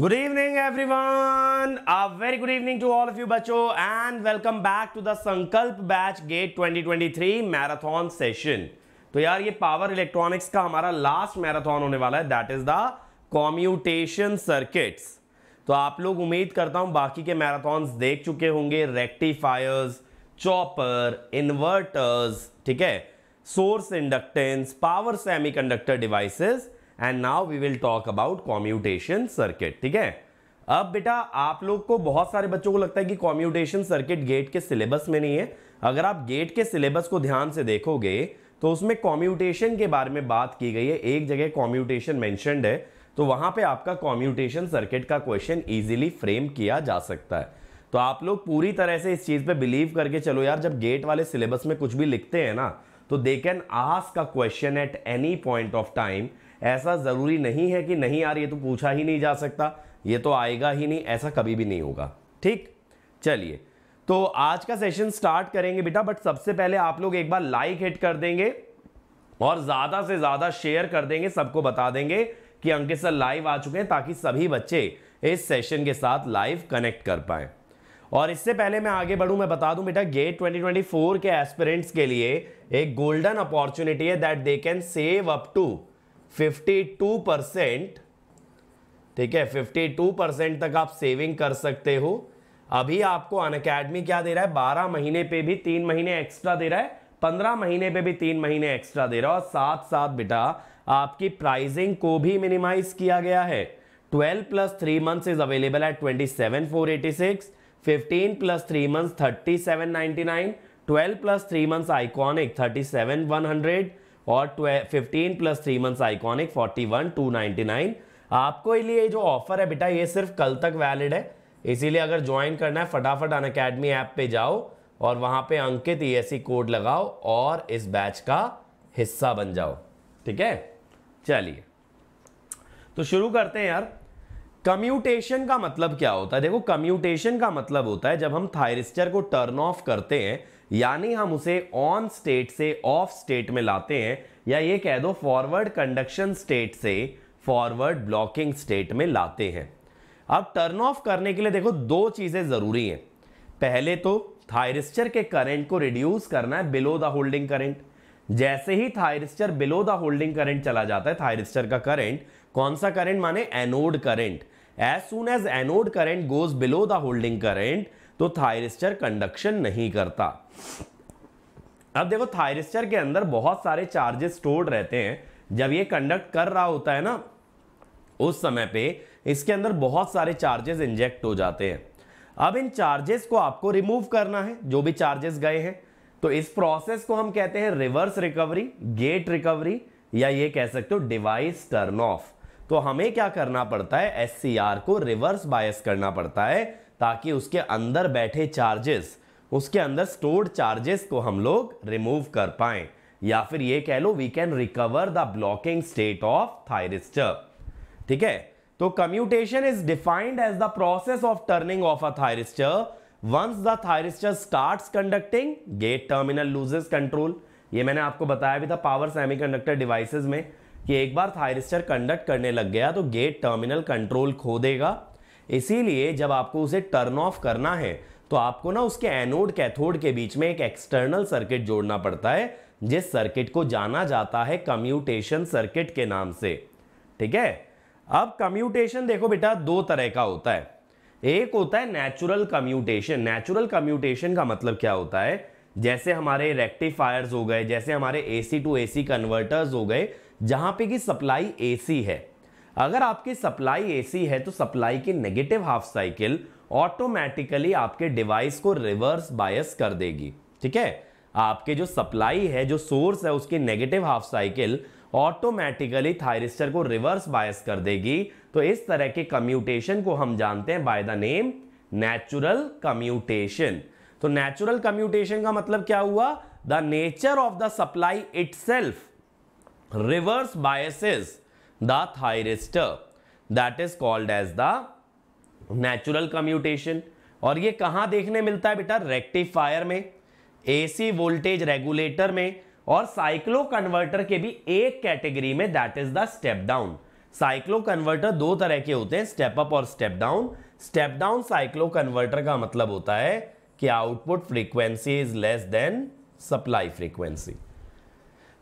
Good evening everyone a very good evening to all of you बच्चों and welcome back to the Sankalp batch GATE 2023 marathon session तो यार ये power electronics का हमारा last marathon होने वाला है that is the commutation circuits तो आप लोग उम्मीद करता हूं बाकी के मैराथॉन्स देख चुके होंगे रेक्टिफायर्स चॉपर इन्वर्टर्स ठीक है source inductance power semiconductor devices and now we will talk about commutation circuit ठीक है अब बेटा आप लोग को बहुत सारे बच्चों को लगता है कि कॉम्यूटेशन सर्किट गेट के सिलेबस में नहीं है अगर आप गेट के सिलेबस को ध्यान से देखोगे तो उसमें कॉम्यूटेशन के बारे में बात की गई है एक जगह कॉम्यूटेशन मैंशनड है तो वहां पे आपका कॉम्यूटेशन सर्किट का क्वेश्चन इजीली फ्रेम किया जा सकता है तो आप लोग पूरी तरह से इस चीज पे बिलीव करके चलो यार जब गेट वाले सिलेबस में कुछ भी लिखते हैं ना तो दे कैन आस्क का question at any point of time ऐसा ज़रूरी नहीं है कि नहीं रही है तो पूछा ही नहीं जा सकता ये तो आएगा ही नहीं ऐसा कभी भी नहीं होगा ठीक चलिए तो आज का सेशन स्टार्ट करेंगे बेटा बट सबसे पहले आप लोग एक बार लाइक हिट कर देंगे और ज़्यादा से ज़्यादा शेयर कर देंगे सबको बता देंगे कि अंकित सर लाइव आ चुके हैं ताकि सभी बच्चे इस सेशन के साथ लाइव कनेक्ट कर पाएँ और इससे पहले मैं आगे बढ़ूं मैं बता दूं बेटा गेट 2024 के एस्पिरेंट्स के लिए एक गोल्डन अपॉर्चुनिटी है that they can save up to 52 percent ठीक है 52 परसेंट तक आप सेविंग कर सकते हो अभी आपको अन अकेडमी क्या दे रहा है बारह महीने पे भी तीन महीने एक्स्ट्रा दे रहा है पंद्रह महीने पे भी तीन महीने एक्स्ट्रा दे रहा है और साथ साथ बेटा आपकी प्राइसिंग को भी मिनिमाइज किया गया है 12 plus three months is available at 27,486, 15 plus three months 37,99, 12 plus three months iconic 37,100 और fifteen plus three months iconic forty one two ninety nine आपको लिए जो ऑफर है बेटा ये सिर्फ कल तक वैलिड है इसीलिए अगर ज्वाइन करना है फटाफट अन अकेडमी ऐप पे जाओ और वहाँ पे अंकित ई e कोड लगाओ और इस बैच का हिस्सा बन जाओ ठीक है चलिए तो शुरू करते हैं यार कम्यूटेशन का मतलब क्या होता है देखो कम्यूटेशन का मतलब होता है जब हम थायरिस्टर को टर्न ऑफ करते हैं यानी हम उसे ऑन स्टेट से ऑफ स्टेट में लाते हैं या ये कह दो फॉरवर्ड कंडक्शन स्टेट से फॉरवर्ड ब्लॉकिंग स्टेट में लाते हैं अब टर्न ऑफ करने के लिए देखो दो चीज़ें ज़रूरी हैं पहले तो थायरिस्टर के करंट को रिड्यूस करना है बिलो द होल्डिंग करंट जैसे ही thyristor below the holding current चला जाता है थायरिस्टर का करंट कौन सा करंट माने anode current as soon as anode current goes below the holding current तो थायरिस्टर कंडक्शन नहीं करता अब देखो थायरिस्टर के अंदर बहुत सारे चार्जेस स्टोर्ड रहते हैं जब ये कंडक्ट कर रहा होता है ना उस समय पे इसके अंदर बहुत सारे चार्जेस इंजेक्ट हो जाते हैं अब इन चार्जेस को आपको रिमूव करना है जो भी चार्जेस गए हैं तो इस प्रोसेस को हम कहते हैं रिवर्स रिकवरी गेट रिकवरी या ये कह सकते हो डिवाइस टर्न ऑफ तो हमें क्या करना पड़ता है एस को रिवर्स बायस करना पड़ता है ताकि उसके अंदर बैठे चार्जेस उसके अंदर स्टोर्ड चार्जेस को हम लोग रिमूव कर पाए या फिर ये कह लो we can recover the blocking state of thyristor ठीक है तो commutation is defined as the process of turning off a thyristor once the thyristor start conducting gate terminal loses control ये मैंने आपको बताया भी था पावर सेमीकंडक्टर डिवाइसेस में कि एक बार थायरिस्टर कंडक्ट करने लग गया तो गेट टर्मिनल कंट्रोल खो देगा इसीलिए जब आपको उसे टर्न ऑफ करना है तो आपको ना उसके एनोड कैथोड के बीच में एक एक्सटर्नल सर्किट जोड़ना पड़ता है जिस सर्किट को जाना जाता है कम्यूटेशन सर्किट के नाम से ठीक है अब कम्यूटेशन देखो बेटा दो तरह का होता है एक होता है नेचुरल कम्यूटेशन नेचुरल कम्यूटेशन का मतलब क्या होता है जैसे हमारे रेक्टिफायर्स हो गए जैसे हमारे एसी टू एसी कन्वर्टर्स हो गए जहां पे की सप्लाई एसी है अगर आपकी सप्लाई एसी है तो सप्लाई की नेगेटिव हाफ साइकिल ऑटोमेटिकली आपके डिवाइस को रिवर्स बायस कर देगी ठीक है आपके जो सप्लाई है जो सोर्स है उसकी negative half cycle automatically thyristor को रिवर्स बायस कर देगी तो इस तरह के कम्यूटेशन को हम जानते हैं by the name natural commutation तो नेचुरल कम्यूटेशन का मतलब क्या हुआ the nature of the supply it reverse biases the thyristor that is called as the natural commutation और ये कहाँ देखने मिलता है बेटा रेक्टिफायर में एसी वोल्टेज रेगुलेटर में और साइक्लो कन्वर्टर के भी एक कैटेगरी में that is the step down cyclo converter दो तरह के होते हैं स्टेप अप और step down step down cyclo converter का मतलब होता है कि output frequency is less than supply frequency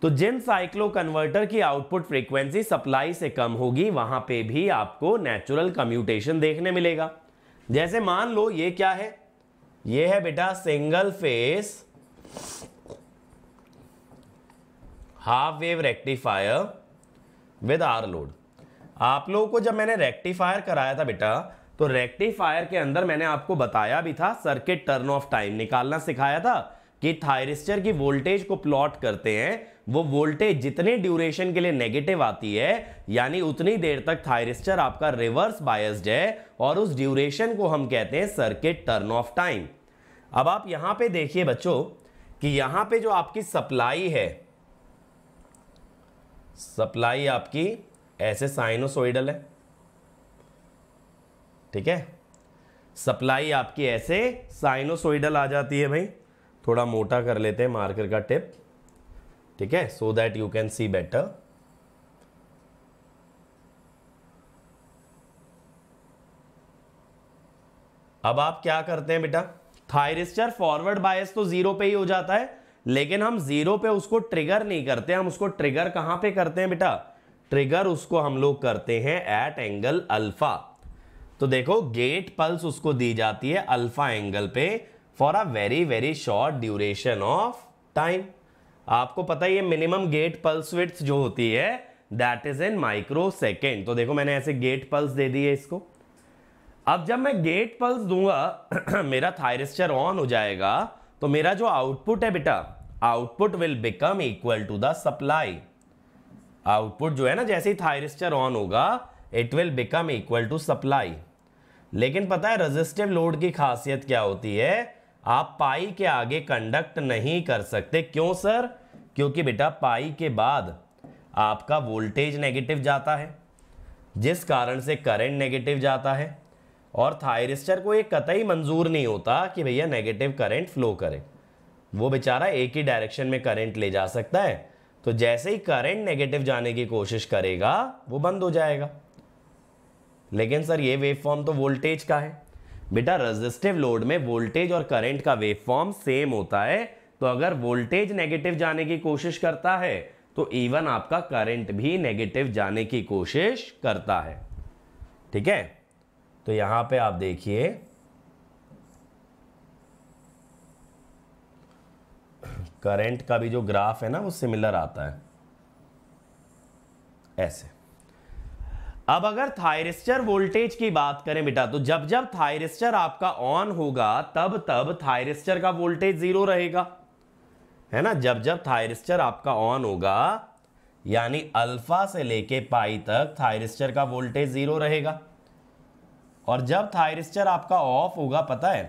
तो जिन साइक्लो कन्वर्टर की आउटपुट फ्रीक्वेंसी सप्लाई से कम होगी वहां पे भी आपको नेचुरल कम्यूटेशन देखने मिलेगा जैसे मान लो ये क्या है ये है बेटा single phase half wave rectifier with R load आप लोगों को जब मैंने रेक्टिफायर कराया था बेटा तो रेक्टिफायर के अंदर मैंने आपको बताया भी था सर्किट टर्न ऑफ टाइम निकालना सिखाया था कि थायरिस्टर की वोल्टेज को प्लॉट करते हैं वो वोल्टेज जितने ड्यूरेशन के लिए नेगेटिव आती है यानी उतनी देर तक थायरिस्टर आपका रिवर्स बायस्ड है और उस ड्यूरेशन को हम कहते हैं सर्किट टर्न ऑफ टाइम अब आप यहां पे देखिए बच्चों कि यहां पे जो आपकी सप्लाई है सप्लाई आपकी ऐसे साइनोसोइडल है ठीक है सप्लाई आपकी ऐसे साइनोसोइडल आ जाती है भाई थोड़ा मोटा कर लेते हैं मार्कर का टिप ठीक है so that you can see better अब आप क्या करते हैं बेटा थायरिस्टर फॉरवर्ड बायस तो जीरो पे ही हो जाता है लेकिन हम जीरो पे उसको ट्रिगर नहीं करते हम उसको ट्रिगर कहां पे करते हैं बेटा ट्रिगर उसको हम लोग करते हैं एट एंगल अल्फा तो देखो गेट पल्स उसको दी जाती है अल्फा एंगल पे for a very very short duration of time आपको पता ही है मिनिमम गेट पल्स विथ जो होती है that is in microsecond तो देखो मैंने ऐसे गेट पल्स दे दी है इसको अब जब मैं गेट पल्स दूंगा मेरा थायरिस्टर ऑन हो जाएगा तो मेरा जो आउटपुट है बेटा output will become equal to the supply output जो है ना जैसे ही थायरिस्टर ऑन होगा it will become equal to supply लेकिन पता है रेजिस्टिव लोड की खासियत क्या होती है आप पाई के आगे कंडक्ट नहीं कर सकते क्यों सर क्योंकि बेटा पाई के बाद आपका वोल्टेज नेगेटिव जाता है जिस कारण से करंट नेगेटिव जाता है और थायरिस्टर को ये कतई मंजूर नहीं होता कि भैया नेगेटिव करंट फ्लो करे वो बेचारा एक ही डायरेक्शन में करंट ले जा सकता है तो जैसे ही करंट नेगेटिव जाने की कोशिश करेगा वो बंद हो जाएगा लेकिन सर ये वेव फॉर्म तो वोल्टेज का है बेटा रजिस्टिव लोड में वोल्टेज और करंट का वेवफॉर्म सेम होता है तो अगर वोल्टेज नेगेटिव जाने की कोशिश करता है तो इवन आपका करंट भी नेगेटिव जाने की कोशिश करता है ठीक है तो यहां पे आप देखिए करंट का भी जो ग्राफ है ना वो सिमिलर आता है ऐसे अब अगर थायरिस्टर वोल्टेज की बात करें बेटा तो जब जब थायरिस्टर आपका ऑन होगा तब तब थायरिस्टर का वोल्टेज जीरो रहेगा है ना जब जब थायरिस्टर आपका ऑन होगा यानी अल्फा से लेके पाई तक थायरिस्टर का वोल्टेज जीरो रहेगा और जब थायरिस्टर आपका ऑफ होगा पता है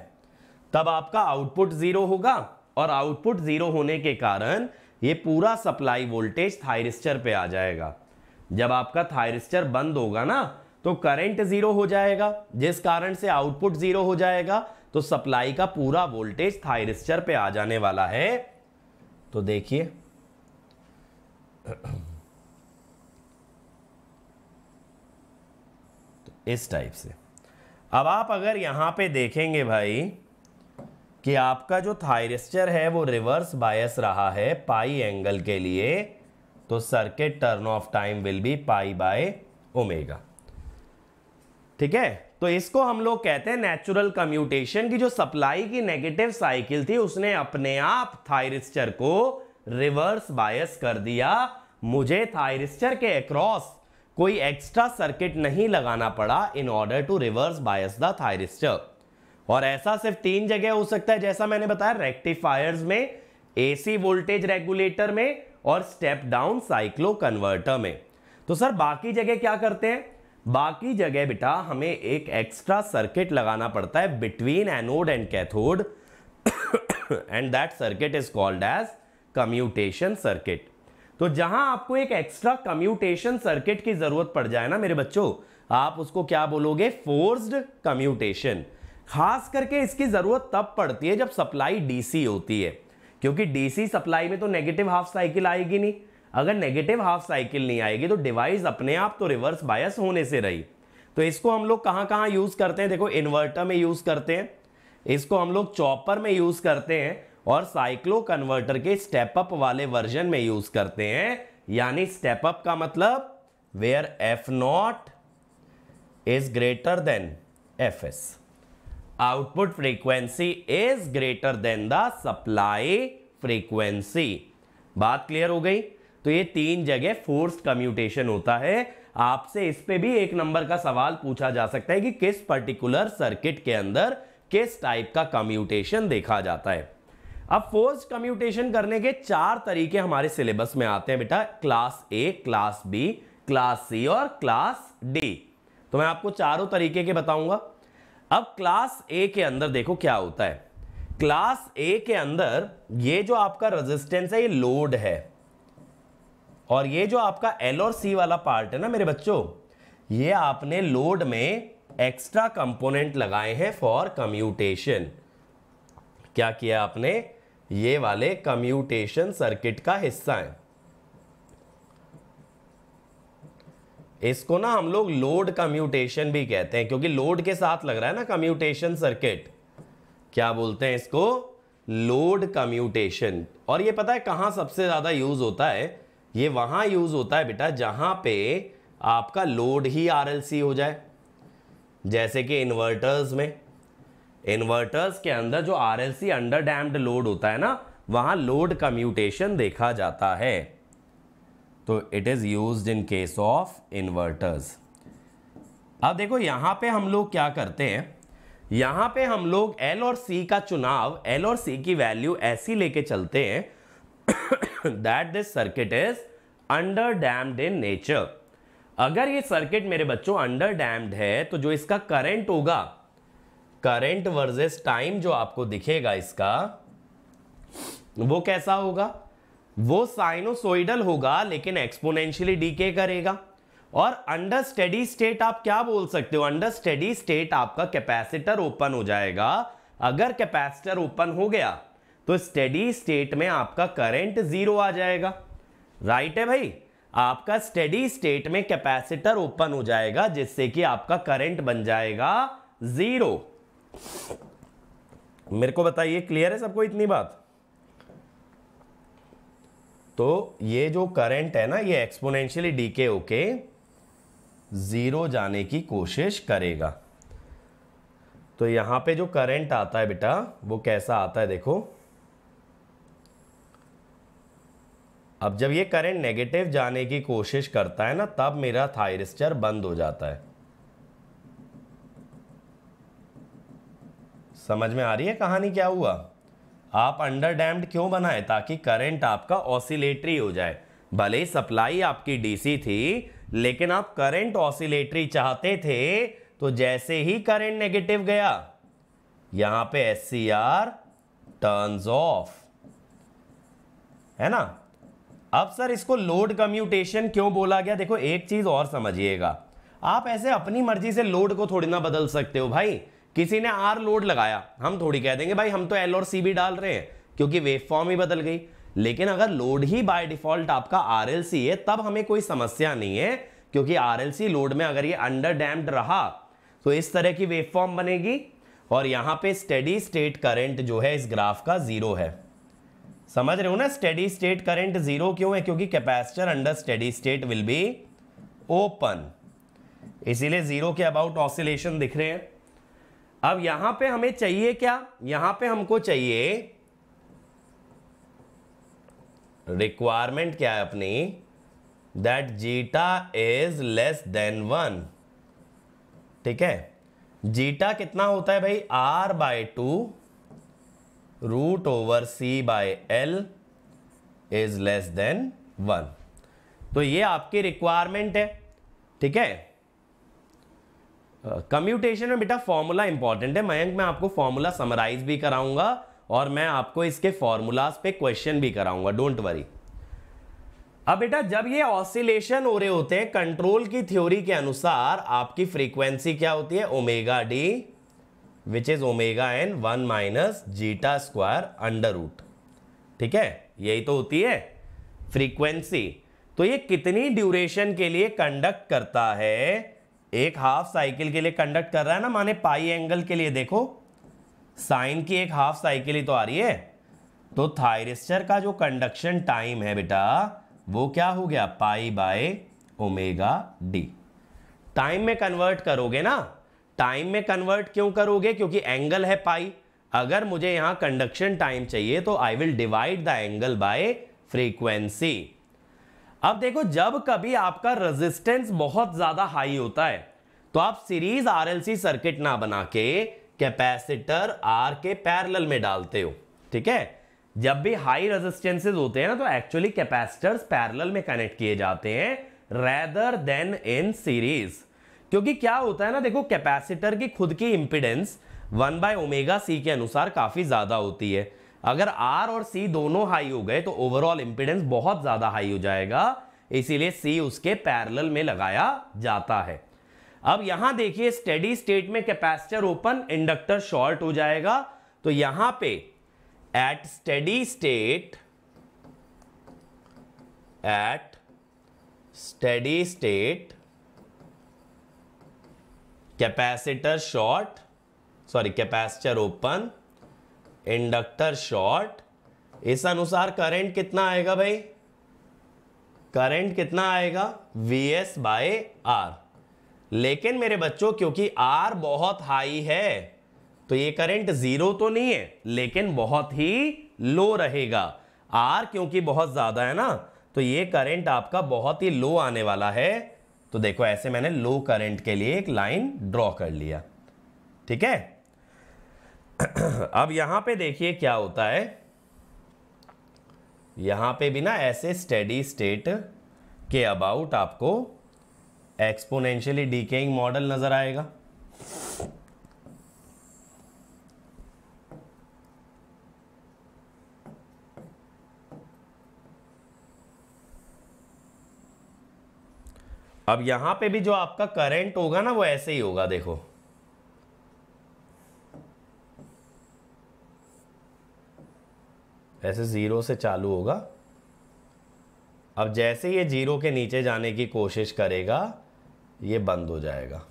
तब आपका आउटपुट जीरो होगा और आउटपुट जीरो होने के कारण ये पूरा सप्लाई वोल्टेज थायरिस्टर पे आ जाएगा जब आपका थायरिस्टर बंद होगा ना तो करंट जीरो हो जाएगा जिस कारण से आउटपुट जीरो हो जाएगा तो सप्लाई का पूरा वोल्टेज थायरिस्टर पे आ जाने वाला है तो देखिए तो इस टाइप से अब आप अगर यहां पे देखेंगे भाई कि आपका जो थायरिस्टर है वो रिवर्स बायस रहा है पाई एंगल के लिए तो circuit turn off time will be pi by omega ठीक है तो इसको हम लोग कहते हैं नेचुरल कम्यूटेशन की जो सप्लाई की नेगेटिव साइकिल थी उसने अपने आप थायरिस्टर को रिवर्स बायस कर दिया मुझे थायरिस्टर के अक्रॉस कोई एक्स्ट्रा सर्किट नहीं लगाना पड़ा in order to reverse bias the thyristor और ऐसा सिर्फ तीन जगह हो सकता है जैसा मैंने बताया रेक्टिफायर्स में एसी वोल्टेज रेगुलेटर में और स्टेप डाउन साइक्लो कन्वर्टर में तो सर बाकी जगह क्या करते हैं बाकी जगह बेटा हमें एक एक्स्ट्रा सर्किट लगाना पड़ता है between anode and cathode and that circuit is called as commutation circuit तो जहां आपको एक एक्स्ट्रा कम्यूटेशन सर्किट की जरूरत पड़ जाए ना मेरे बच्चों आप उसको क्या बोलोगे फोर्स्ड कम्यूटेशन खास करके इसकी जरूरत तब पड़ती है जब सप्लाई डीसी होती है क्योंकि डीसी सप्लाई में तो नेगेटिव हाफ साइकिल आएगी नहीं अगर नेगेटिव हाफ साइकिल नहीं आएगी तो डिवाइस अपने आप तो रिवर्स बायस होने से रही तो इसको हम लोग कहाँ कहाँ यूज़ करते हैं देखो इन्वर्टर में यूज़ करते हैं इसको हम लोग चॉपर में यूज़ करते हैं और साइक्लो कन्वर्टर के स्टेप अप वाले वर्जन में यूज़ करते हैं यानी स्टेप अप का मतलब where F not is greater than F S output frequency is greater than the supply frequency बात क्लियर हो गई तो ये तीन जगह फोर्स कम्यूटेशन होता है आपसे इस पे भी एक नंबर का सवाल पूछा जा सकता है कि किस पर्टिकुलर सर्किट के अंदर किस टाइप का कम्यूटेशन देखा जाता है अब फोर्स कम्यूटेशन करने के चार तरीके हमारे सिलेबस में आते हैं बेटा class A class B class C और क्लास डी तो मैं आपको चारों तरीके के बताऊंगा अब क्लास ए के अंदर देखो क्या होता है क्लास ए के अंदर ये जो आपका रेजिस्टेंस है ये लोड है और ये जो आपका एल और सी वाला पार्ट है ना मेरे बच्चों ये आपने लोड में एक्स्ट्रा कंपोनेंट लगाए हैं फॉर कम्यूटेशन क्या किया आपने ये वाले कम्यूटेशन सर्किट का हिस्सा है इसको ना हम लोग लोड कम्यूटेशन भी कहते हैं क्योंकि लोड के साथ लग रहा है ना कम्यूटेशन सर्किट क्या बोलते हैं इसको लोड कम्यूटेशन और ये पता है कहाँ सबसे ज़्यादा यूज़ होता है ये वहाँ यूज़ होता है बेटा जहाँ पे आपका लोड ही आर हो जाए जैसे कि इन्वर्टर्स में इन्वर्टर्स के अंदर जो सी अंडर डैम्ड लोड होता है ना वहाँ लोड कम्यूटेशन देखा जाता है तो it is use in case of inverters अब देखो यहाँ पे हम लोग क्या करते हैं यहाँ पे हम लोग एल और सी का चुनाव एल और सी की वैल्यू ऐसी लेके चलते हैं that this circuit is under damped in nature अगर ये सर्किट मेरे बच्चों अंडर डैम्ड है तो जो इसका करंट होगा करंट वर्सेस टाइम जो आपको दिखेगा इसका वो कैसा होगा वो साइनोसोइडल होगा लेकिन एक्सपोनेंशियली डीके करेगा और अंडर स्टडी स्टेट आप क्या बोल सकते हो अंडर स्टडी स्टेट आपका कैपेसिटर ओपन हो जाएगा अगर कैपेसिटर ओपन हो गया तो स्टडी स्टेट में आपका करंट जीरो आ जाएगा राइट है भाई आपका स्टडी स्टेट में कैपेसिटर ओपन हो जाएगा जिससे कि आपका करंट बन जाएगा जीरो मेरे को बताइए क्लियर है सबको इतनी बात तो ये जो करंट है ना ये एक्सपोनेंशियली डीके होके ज़ीरो जाने की कोशिश करेगा तो यहां पे जो करंट आता है बेटा वो कैसा आता है देखो अब जब ये करंट नेगेटिव जाने की कोशिश करता है ना तब मेरा थायरिस्टर बंद हो जाता है समझ में आ रही है कहानी क्या हुआ आप अंडर डैम्ड क्यों बनाए ताकि करंट आपका ऑसिलेटरी हो जाए भले ही सप्लाई आपकी डीसी थी लेकिन आप करंट ऑसिलेटरी चाहते थे तो जैसे ही करंट नेगेटिव गया यहां पे S C R turns off है ना अब सर इसको लोड कम्यूटेशन क्यों बोला गया देखो एक चीज और समझिएगा आप ऐसे अपनी मर्जी से लोड को थोड़ी ना बदल सकते हो भाई किसी ने आर लोड लगाया हम थोड़ी कह देंगे भाई हम तो एल और सी भी डाल रहे हैं क्योंकि वेव फॉर्म ही बदल गई लेकिन अगर लोड ही बाय डिफॉल्ट आपका आर एल सी है तब हमें कोई समस्या नहीं है क्योंकि आर एल सी लोड में अगर ये अंडर डैम्ड रहा तो इस तरह की वेव फॉर्म बनेगी और यहाँ पे स्टेडी स्टेट करंट जो है इस ग्राफ का जीरो है समझ रहे हो ना स्टेडी स्टेट करंट जीरो क्यों है क्योंकि capacitor under steady state will be open इसीलिए जीरो के अबाउट ऑसिलेशन दिख रहे हैं अब यहां पे हमें चाहिए क्या यहां पे हमको चाहिए रिक्वायरमेंट क्या है अपनी that zeta is less than one ठीक है जीटा कितना होता है भाई R by two root over C by L is less than one तो ये आपकी रिक्वायरमेंट है ठीक है कम्यूटेशन में बेटा फॉर्मूला इंपॉर्टेंट है मयंक मैं आपको फॉर्मूला समराइज भी कराऊंगा और मैं आपको इसके फॉर्मूलाज पे क्वेश्चन भी कराऊंगा डोंट वरी अब बेटा जब ये ऑसिलेशन हो रहे होते हैं कंट्रोल की थ्योरी के अनुसार आपकी फ्रीक्वेंसी क्या होती है omega D which is omega N one minus zeta square under root ठीक है यही तो होती है फ्रीक्वेंसी तो ये कितनी ड्यूरेशन के लिए कंडक्ट करता है एक हाफ साइकिल के लिए कंडक्ट कर रहा है ना माने पाई एंगल के लिए देखो साइन की एक हाफ साइकिल ही तो आ रही है तो थायरिस्टर का जो कंडक्शन टाइम है बेटा वो क्या हो गया pi by omega D time में कन्वर्ट करोगे ना टाइम में कन्वर्ट क्यों करोगे क्योंकि एंगल है पाई अगर मुझे यहाँ कंडक्शन टाइम चाहिए तो I will divide the angle by frequency अब देखो जब कभी आपका रेजिस्टेंस बहुत ज्यादा हाई होता है तो आप सीरीज आरएलसी सर्किट ना बना के कैपेसिटर आर के पैरेलल में डालते हो ठीक है जब भी हाई रेजिस्टेंसेस होते हैं ना तो एक्चुअली कैपेसिटर्स पैरेलल में कनेक्ट किए जाते हैं रेदर देन इन सीरीज क्योंकि क्या होता है ना देखो कैपेसिटर की खुद की impedance one by omega C के अनुसार काफी ज्यादा होती है अगर आर और सी दोनों हाई हो गए तो ओवरऑल इंपिडेंस बहुत ज्यादा हाई हो जाएगा इसीलिए सी उसके पैरेलल में लगाया जाता है अब यहां देखिए स्टेडी स्टेट में कैपेसिटर ओपन इंडक्टर शॉर्ट हो जाएगा तो यहां पे at steady state at steady state capacitor short sorry capacitor open inductor short इस अनुसार करंट कितना आएगा भाई करंट कितना आएगा वी एस बाय आर लेकिन मेरे बच्चों क्योंकि आर बहुत हाई है तो ये करंट जीरो तो नहीं है लेकिन बहुत ही लो रहेगा आर क्योंकि बहुत ज़्यादा है ना तो ये करंट आपका बहुत ही लो आने वाला है तो देखो ऐसे मैंने लो करंट के लिए एक लाइन ड्रॉ कर लिया ठीक है अब यहां पे देखिए क्या होता है यहां पे भी ना ऐसे स्टेडी स्टेट के अबाउट आपको एक्सपोनेंशियली डीकेइंग मॉडल नज़र आएगा अब यहां पे भी जो आपका करंट होगा ना वो ऐसे ही होगा देखो ऐसे ज़ीरो से चालू होगा अब जैसे ये जीरो के नीचे जाने की कोशिश करेगा ये बंद हो जाएगा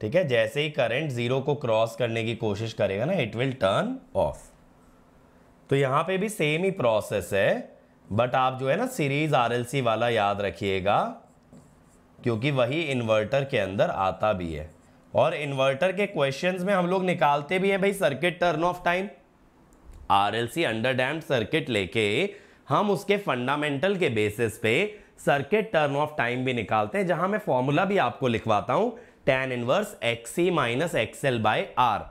ठीक है जैसे ही करंट ज़ीरो को क्रॉस करने की कोशिश करेगा ना इट विल टर्न ऑफ तो यहाँ पे भी सेम ही प्रोसेस है बट आप जो है ना सीरीज आरएलसी वाला याद रखिएगा क्योंकि वही इन्वर्टर के अंदर आता भी है और इन्वर्टर के क्वेश्चंस में हम लोग निकालते भी हैं भाई circuit turn off time R L C under damp circuit लेके हम उसके फंडामेंटल के बेसिस पे सर्किट टर्न ऑफ टाइम भी निकालते हैं जहां मैं फॉर्मूला भी आपको लिखवाता हूं tan inverse X C minus XL by R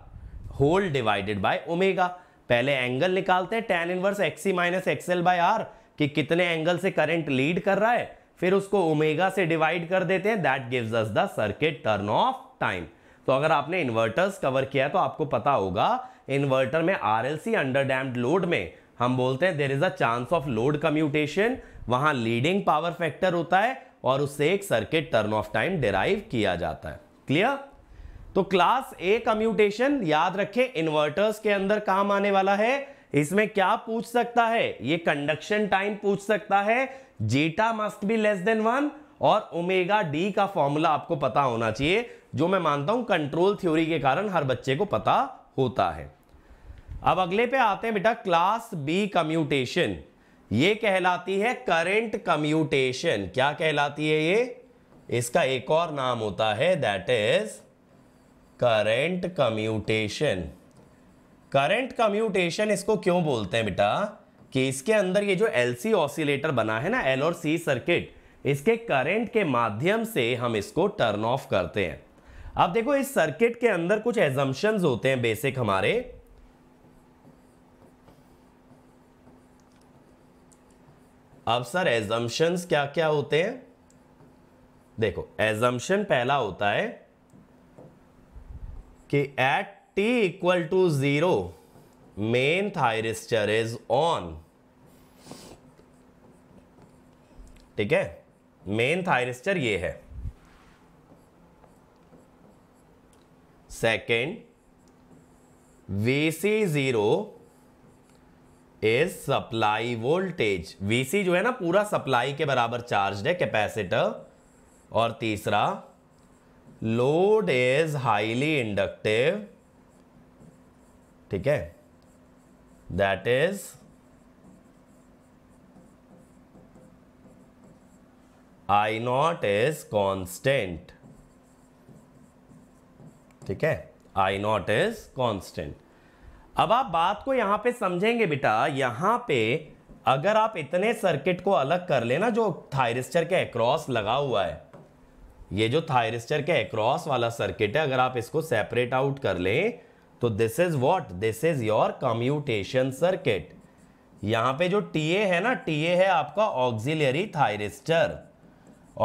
whole divided by omega पहले एंगल निकालते हैं tan inverse X C minus XL by R कि कितने एंगल से करंट लीड कर रहा है फिर उसको ओमेगा से डिवाइड कर देते हैं that gives us the circuit turn off time तो अगर आपने इन्वर्टर्स कवर किया है तो आपको पता होगा इन्वर्टर में R L C under damped load में हम बोलते हैं there is a chance of load commutation वहां लीडिंग पावर फैक्टर होता है और उससे एक circuit turn off time derive किया जाता है क्लियर तो क्लास ए कम्यूटेशन याद रखें इन्वर्टर्स के अंदर काम आने वाला है इसमें क्या पूछ सकता है ये कंडक्शन टाइम पूछ सकता है zeta must be less than one और ओमेगा डी का फॉर्मूला आपको पता होना चाहिए जो मैं मानता हूं कंट्रोल थ्योरी के कारण हर बच्चे को पता होता है अब अगले पे आते हैं बेटा क्लास बी कम्यूटेशन ये कहलाती है करेंट कम्यूटेशन क्या कहलाती है ये इसका एक और नाम होता है that is current commutation current commutation इसको क्यों बोलते हैं बेटा कि इसके अंदर ये जो एलसी ऑसिलेटर बना है ना एल और सी सर्किट इसके करंट के माध्यम से हम इसको टर्न ऑफ करते हैं अब देखो इस सर्किट के अंदर कुछ एजम्पन्स होते हैं बेसिक हमारे अब सर एजम्पन्स क्या क्या होते हैं देखो एजम्पन पहला होता है कि at T equal to zero main thyristor is on ठीक है मेन थायरिस्टर ये है second V C zero is supply voltage VC जो है ना पूरा सप्लाई के बराबर चार्ज है कैपेसिटर और तीसरा लोड इज हाईली इंडक्टिव ठीक है that is I naught is constant ठीक है आई नॉट इज कॉन्स्टेंट अब आप बात को यहाँ पे समझेंगे बेटा यहाँ पे अगर आप इतने सर्किट को अलग कर लेना जो थायरिस्टर के एक्रॉस लगा हुआ है ये जो थायरिस्टर के एक्रॉस वाला सर्किट है अगर आप इसको सेपरेट आउट कर लें तो this is what this is your commutation circuit यहाँ पे जो टीए है ना टीए है आपका ऑक्सिलरी थायरिस्टर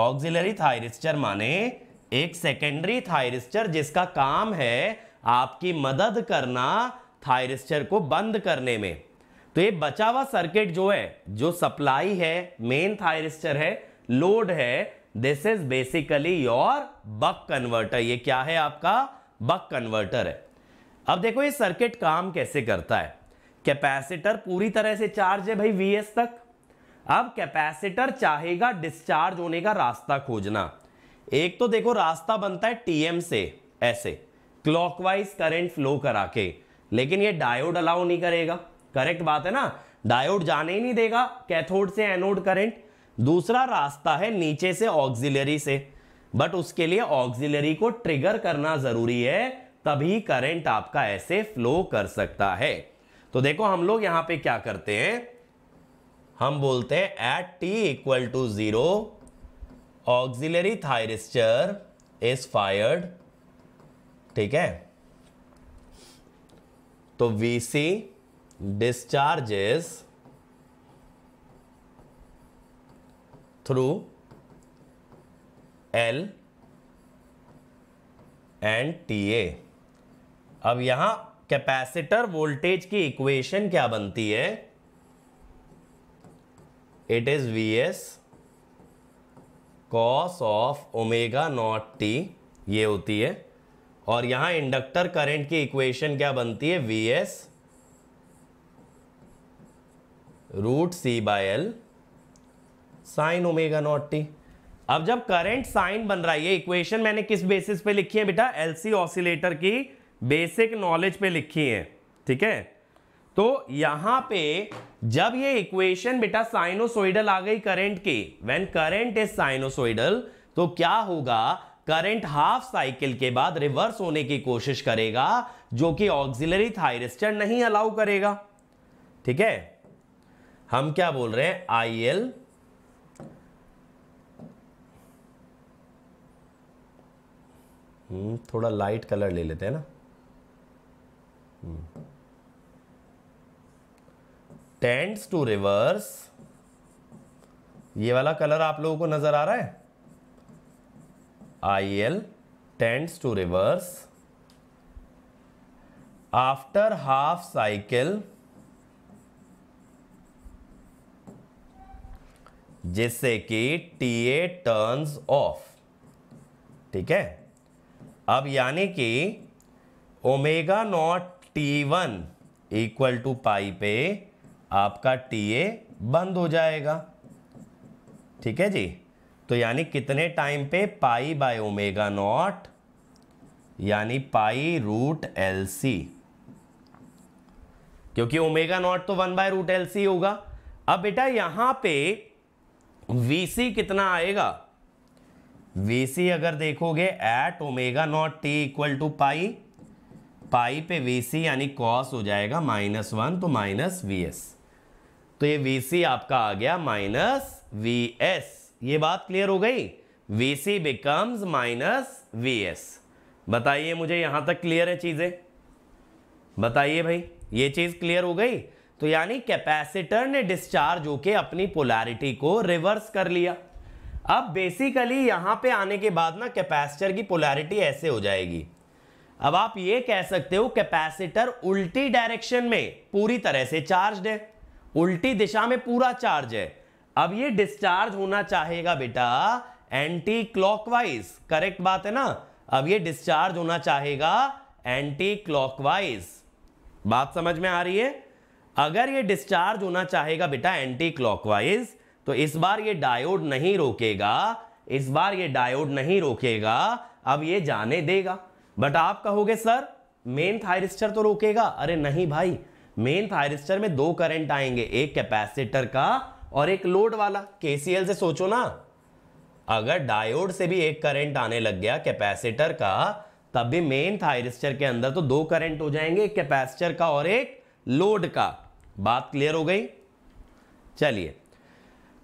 ऑक्सिलरी थायरिस्टर माने एक सेकेंडरी थायरिस्टर जिसका काम है आपकी मदद करना थायरिस्टर को बंद करने में तो ये बचा हुआ सर्किट जो है जो सप्लाई है मेन थायरिस्टर है लोड है this is basically your buck converter ये क्या है आपका बक कन्वर्टर है अब देखो ये सर्किट काम कैसे करता है कैपेसिटर पूरी तरह से चार्ज है भाई वीएस तक अब कैपेसिटर चाहेगा डिस्चार्ज होने का रास्ता खोजना एक तो देखो रास्ता बनता है टीएम से ऐसे क्लॉकवाइज करंट फ्लो करा के लेकिन ये डायोड अलाउ नहीं करेगा करेक्ट बात है ना डायोड जाने ही नहीं देगा कैथोड से एनोड करेंट दूसरा रास्ता है नीचे से ऑक्सिलरी से बट उसके लिए ऑक्सिलरी को ट्रिगर करना जरूरी है तभी करंट आपका ऐसे फ्लो कर सकता है तो देखो हम लोग यहां पे क्या करते हैं हम बोलते हैं at T equal to zero auxiliary thyristor is fired ठीक है तो VC discharges through L and TA अब यहां कैपेसिटर वोल्टेज की इक्वेशन क्या बनती है it is V S cos of omega naught T ये होती है और यहां इंडक्टर करंट की इक्वेशन क्या बनती है V S root C by L sine omega naught T अब जब करंट साइन बन रहा है ये इक्वेशन मैंने किस बेसिस पे लिखी है बेटा एलसी ऑसिलेटर की बेसिक नॉलेज पे लिखी है ठीक है तो यहां पे जब ये इक्वेशन बेटा साइनोसोइडल आ गई करंट की व्हेन करंट इज साइनोसोइडल तो क्या होगा करंट हाफ साइकिल के बाद रिवर्स होने की कोशिश करेगा जो कि ऑक्सिलरी थायरिस्टर नहीं अलाउ करेगा ठीक है हम क्या बोल रहे हैं आई एल हम्म, थोड़ा लाइट कलर ले लेते हैं ना टेंड्स टू रिवर्स ये वाला कलर आप लोगों को नजर आ रहा है IL tends to reverse after half cycle जिससे कि TA टर्न्स ऑफ ठीक है अब यानी कि omega naught T one equal to pi पे आपका टी ए बंद हो जाएगा ठीक है जी तो यानी कितने टाइम पे पाई बाय ओमेगा नॉट यानी पाई रूट एल सी क्योंकि ओमेगा नॉट तो one by root L C होगा अब बेटा यहां पे वीसी कितना आएगा वीसी अगर देखोगे at omega naught T equal to pi pi पे वीसी यानी कॉस हो जाएगा माइनस वन तो माइनस वी एस तो ये वीसी आपका आ गया माइनस वी एस ये बात क्लियर हो गई V C becomes minus V S बताइए मुझे यहां तक क्लियर है चीज़ें बताइए भाई ये चीज़ क्लियर हो गई तो यानी कैपेसिटर ने डिस्चार्ज होके अपनी पोलैरिटी को रिवर्स कर लिया अब बेसिकली यहां पे आने के बाद ना कैपेसिटर की पोलैरिटी ऐसे हो जाएगी अब आप ये कह सकते हो कैपेसिटर उल्टी डायरेक्शन में पूरी तरह से चार्ज है उल्टी दिशा में पूरा चार्ज है अब ये डिस्चार्ज होना चाहेगा बेटा एंटी क्लॉकवाइज करेक्ट बात है ना अब ये डिस्चार्ज होना चाहेगा एंटी क्लॉकवाइज बात समझ में आ रही है अगर ये डिस्चार्ज होना चाहेगा बेटा एंटी क्लॉकवाइज तो इस बार ये डायोड नहीं रोकेगा इस बार ये डायोड नहीं रोकेगा अब ये जाने देगा बट आप कहोगे सर मेन थायरिस्टर तो रोकेगा अरे नहीं भाई मेन थायरिस्टर में दो करंट आएंगे एक कैपेसिटर का और एक लोड वाला केसीएल से सोचो ना अगर डायोड से भी एक करंट आने लग गया कैपेसिटर का तब भी मेन थायरिस्टर के अंदर तो दो करंट हो जाएंगे एक कैपेसिटर का और एक लोड का बात क्लियर हो गई चलिए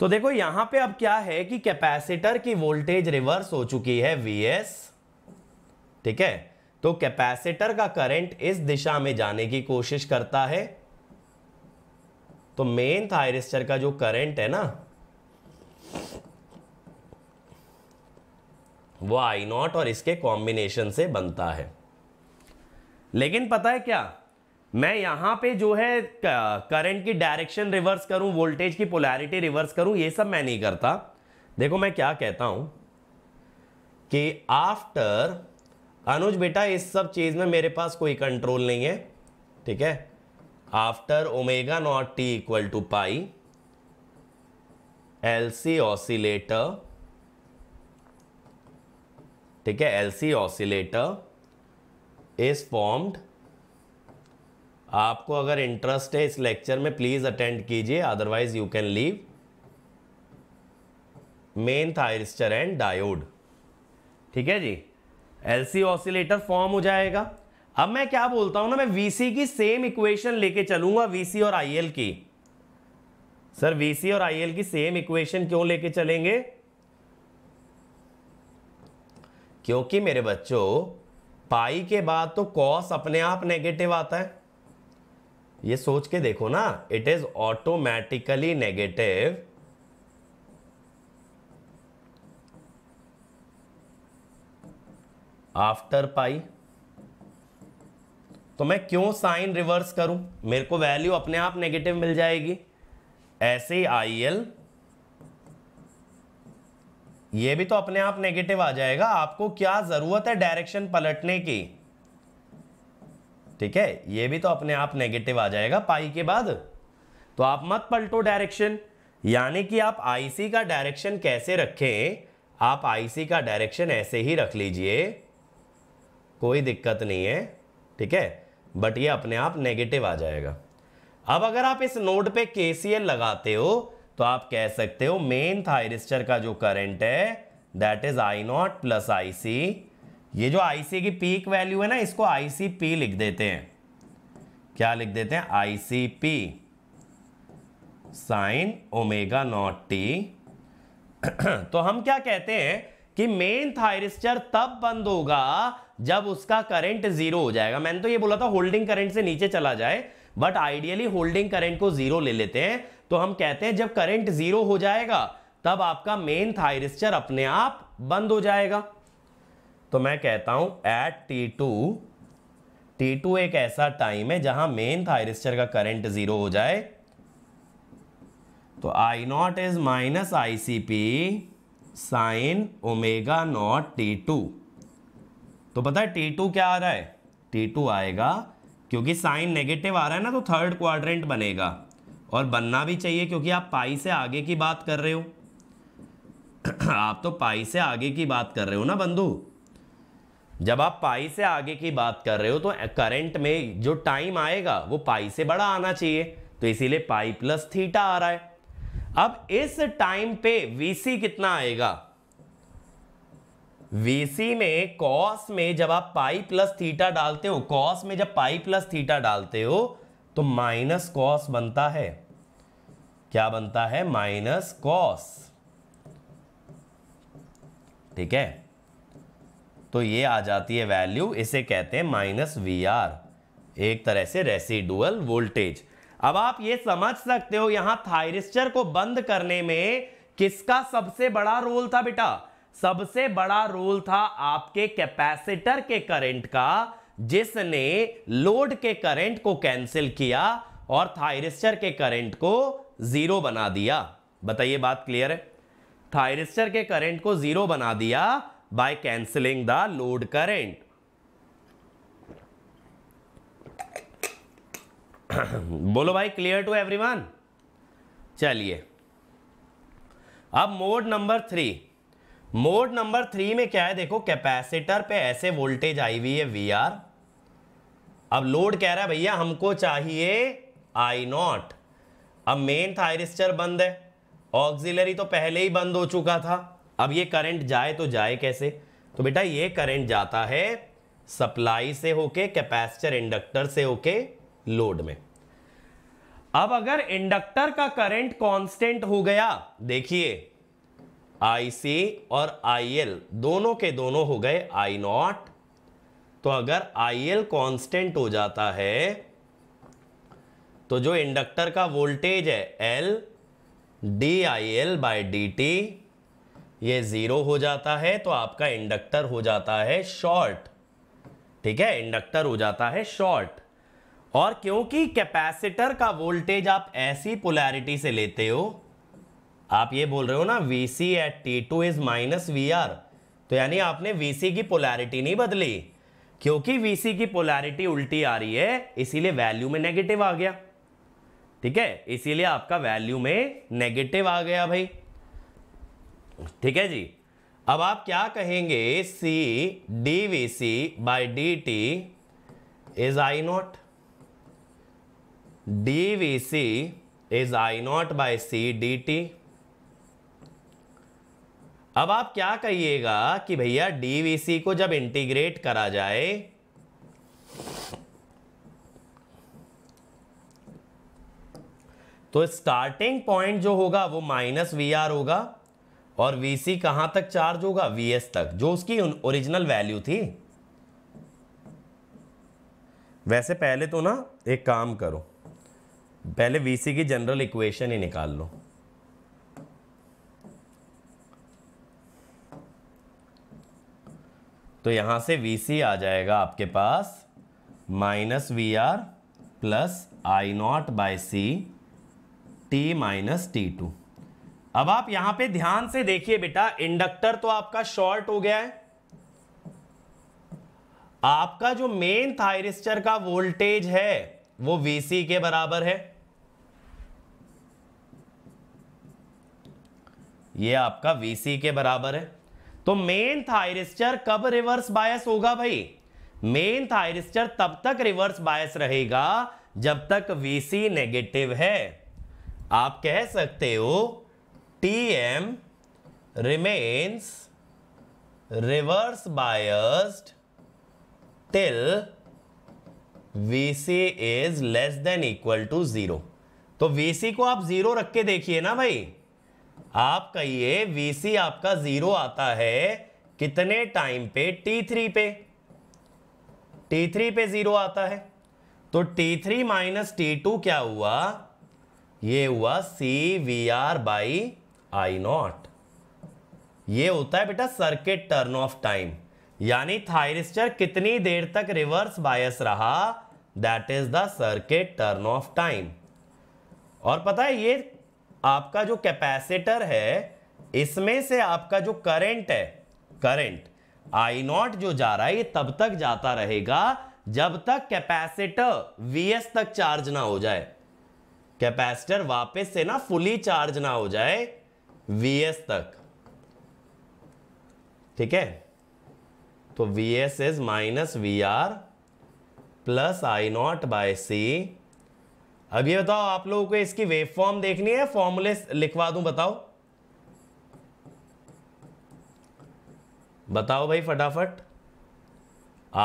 तो देखो यहां पे अब क्या है कि कैपेसिटर की वोल्टेज रिवर्स हो चुकी है एस ठीक है तो कैपेसिटर का करंट इस दिशा में जाने की कोशिश करता है तो मेन थायरिस्टर का जो करंट है ना वो आई नॉट और इसके कॉम्बिनेशन से बनता है लेकिन पता है क्या मैं यहां पे जो है करंट की डायरेक्शन रिवर्स करूं वोल्टेज की पोलैरिटी रिवर्स करूं ये सब मैं नहीं करता देखो मैं क्या कहता हूं कि आफ्टर अनुज बेटा इस सब चीज़ में मेरे पास कोई कंट्रोल नहीं है ठीक है omega naught T equal to pi L C oscillator ठीक है सी ऑसिलेटर इज फॉर्म्ड आपको अगर इंटरेस्ट है इस लेक्चर में प्लीज अटेंड कीजिए otherwise you can leave main thyristor and diode ठीक है जी एलसी ऑसिलेटर फॉर्म हो जाएगा अब मैं क्या बोलता हूं ना मैं वीसी की सेम इक्वेशन लेके चलूंगा वीसी और आईएल की सर वीसी और आईएल की सेम इक्वेशन क्यों लेके चलेंगे क्योंकि मेरे बच्चों पाई के बाद तो कॉस अपने आप नेगेटिव आता है ये सोच के देखो ना it is automatically negative after pi तो मैं क्यों साइन रिवर्स करूं मेरे को वैल्यू अपने आप नेगेटिव मिल जाएगी ऐसे ही आई एल ये भी तो अपने आप नेगेटिव आ जाएगा आपको क्या ज़रूरत है डायरेक्शन पलटने की ठीक है ये भी तो अपने आप नेगेटिव आ जाएगा पाई के बाद तो आप मत पलटो डायरेक्शन यानी कि आप आईसी का डायरेक्शन कैसे रखें आप आईसी का डायरेक्शन ऐसे ही रख लीजिए कोई दिक्कत नहीं है ठीक है बट ये अपने आप नेगेटिव आ जाएगा अब अगर आप इस नोड पे केसीएल लगाते हो तो आप कह सकते हो मेन थायरिस्टर का जो करंट है that is I naught plus I ये जो आई की पीक वैल्यू है ना इसको आई लिख देते हैं क्या लिख देते हैं I C P sine omega naught T तो हम क्या कहते हैं कि मेन थायरिस्टर तब बंद होगा जब उसका करंट जीरो हो जाएगा मैंने तो ये बोला था होल्डिंग करंट से नीचे चला जाए बट आइडियली होल्डिंग करंट को जीरो ले लेते हैं तो हम कहते हैं जब करंट जीरो हो जाएगा तब आपका मेन थायरिस्टर अपने आप बंद हो जाएगा तो मैं कहता हूं at T two T two एक ऐसा टाइम है जहां मेन थायरिस्टर का करंट जीरो हो जाए तो I naught is minus I C P sine omega naught T two तो पता है टी टू क्या आ रहा है T2 आएगा क्योंकि साइन नेगेटिव आ रहा है ना तो थर्ड क्वाड्रेंट बनेगा और बनना भी चाहिए क्योंकि आप पाई से आगे की बात कर रहे हो आप तो पाई से आगे की बात कर रहे हो ना बंधु जब आप पाई से आगे की बात कर रहे हो तो करंट में जो टाइम आएगा वो पाई से बड़ा आना चाहिए तो इसीलिए पाई प्लस थीटा आ रहा है अब इस टाइम पे वीसी कितना आएगा वीसी में कॉस में जब आप पाई प्लस थीटा डालते हो कॉस में जब पाई प्लस थीटा डालते हो तो माइनस कॉस बनता है क्या बनता है माइनस कॉस ठीक है तो ये आ जाती है वैल्यू इसे कहते हैं माइनस वी आर एक तरह से रेसिडुअल वोल्टेज अब आप ये समझ सकते हो यहां थायरिस्टर को बंद करने में किसका सबसे बड़ा रोल था बेटा सबसे बड़ा रोल था आपके कैपेसिटर के करंट का जिसने लोड के करंट को कैंसिल किया और थायरिस्टर के करंट को जीरो बना दिया बताइए बात क्लियर है थायरिस्टर के करंट को जीरो बना दिया by cancelling the load current बोलो भाई क्लियर टू एवरीवन चलिए अब mode number three mode number three में क्या है देखो कैपेसिटर पे ऐसे वोल्टेज आई हुई है वी आर अब लोड कह रहा है भैया हमको चाहिए आई नॉट अब मेन थायरिस्टर बंद है ऑक्सिलरी तो पहले ही बंद हो चुका था अब ये करंट जाए तो जाए कैसे तो बेटा ये करंट जाता है सप्लाई से होके कैपेसिटर इंडक्टर से होके लोड में अब अगर इंडक्टर का करंट कांस्टेंट हो गया देखिए आई सी और आई एल दोनों के दोनों हो गए आई नॉट तो अगर आई एल कॉन्स्टेंट हो जाता है तो जो इंडक्टर का वोल्टेज है L D I L by D T ये ज़ीरो हो जाता है तो आपका इंडक्टर हो जाता है शॉर्ट ठीक है इंडक्टर हो जाता है शॉर्ट और क्योंकि कैपेसिटर का वोल्टेज आप ऐसी पोलैरिटी से लेते हो आप ये बोल रहे हो ना V C at T two is minus V R तो यानी आपने वी सी की पोलैरिटी नहीं बदली क्योंकि वी सी की पोलैरिटी उल्टी आ रही है इसीलिए वैल्यू में नेगेटिव आ गया ठीक है इसीलिए आपका वैल्यू में नेगेटिव आ गया भाई ठीक है जी अब आप क्या कहेंगे C D V C by D T is I naught D V C is I naught by C D T अब आप क्या कहिएगा कि भैया डीवीसी को जब इंटीग्रेट करा जाए तो स्टार्टिंग पॉइंट जो होगा वो माइनस वी आर होगा और वी सी कहां तक चार्ज होगा वी एस तक जो उसकी ओरिजिनल वैल्यू थी वैसे पहले तो ना एक काम करो पहले वी सी की जनरल इक्वेशन ही निकाल लो तो यहां से वी सी आ जाएगा आपके पास minus V R plus I naught by C T minus T two अब आप यहां पे ध्यान से देखिए बेटा इंडक्टर तो आपका शॉर्ट हो गया है आपका जो मेन थायरिस्टर का वोल्टेज है वो VC के बराबर है ये आपका VC के बराबर है तो मेन थायरिस्टर कब रिवर्स बायस होगा भाई मेन थायरिस्टर तब तक रिवर्स बायस रहेगा जब तक वीसी नेगेटिव है आप कह सकते हो TM remains reverse biased till VC is less than equal to zero तो वीसी को आप जीरो रख के देखिए ना भाई आप कहिए वीसी आपका जीरो आता है कितने टाइम पे टी थ्री पे टी थ्री पे जीरो आता है तो T three minus T two क्या हुआ ये हुआ C V R by I naught ये होता है बेटा सर्किट टर्न ऑफ टाइम यानी थायरिस्टर कितनी देर तक रिवर्स बायस रहा that is the circuit turn off time और पता है ये आपका जो कैपेसिटर है इसमें से आपका जो करंट है करंट आई नॉट जो जा रहा है ये तब तक जाता रहेगा जब तक कैपेसिटर वीएस तक चार्ज ना हो जाए कैपेसिटर वापस से ना फुली चार्ज ना हो जाए वीएस तक ठीक है तो V S is minus V R plus I naught by C अब ये बताओ आप लोगों को इसकी वेव फॉर्म देखनी है फॉर्मूले लिखवा दूं बताओ बताओ भाई फटाफट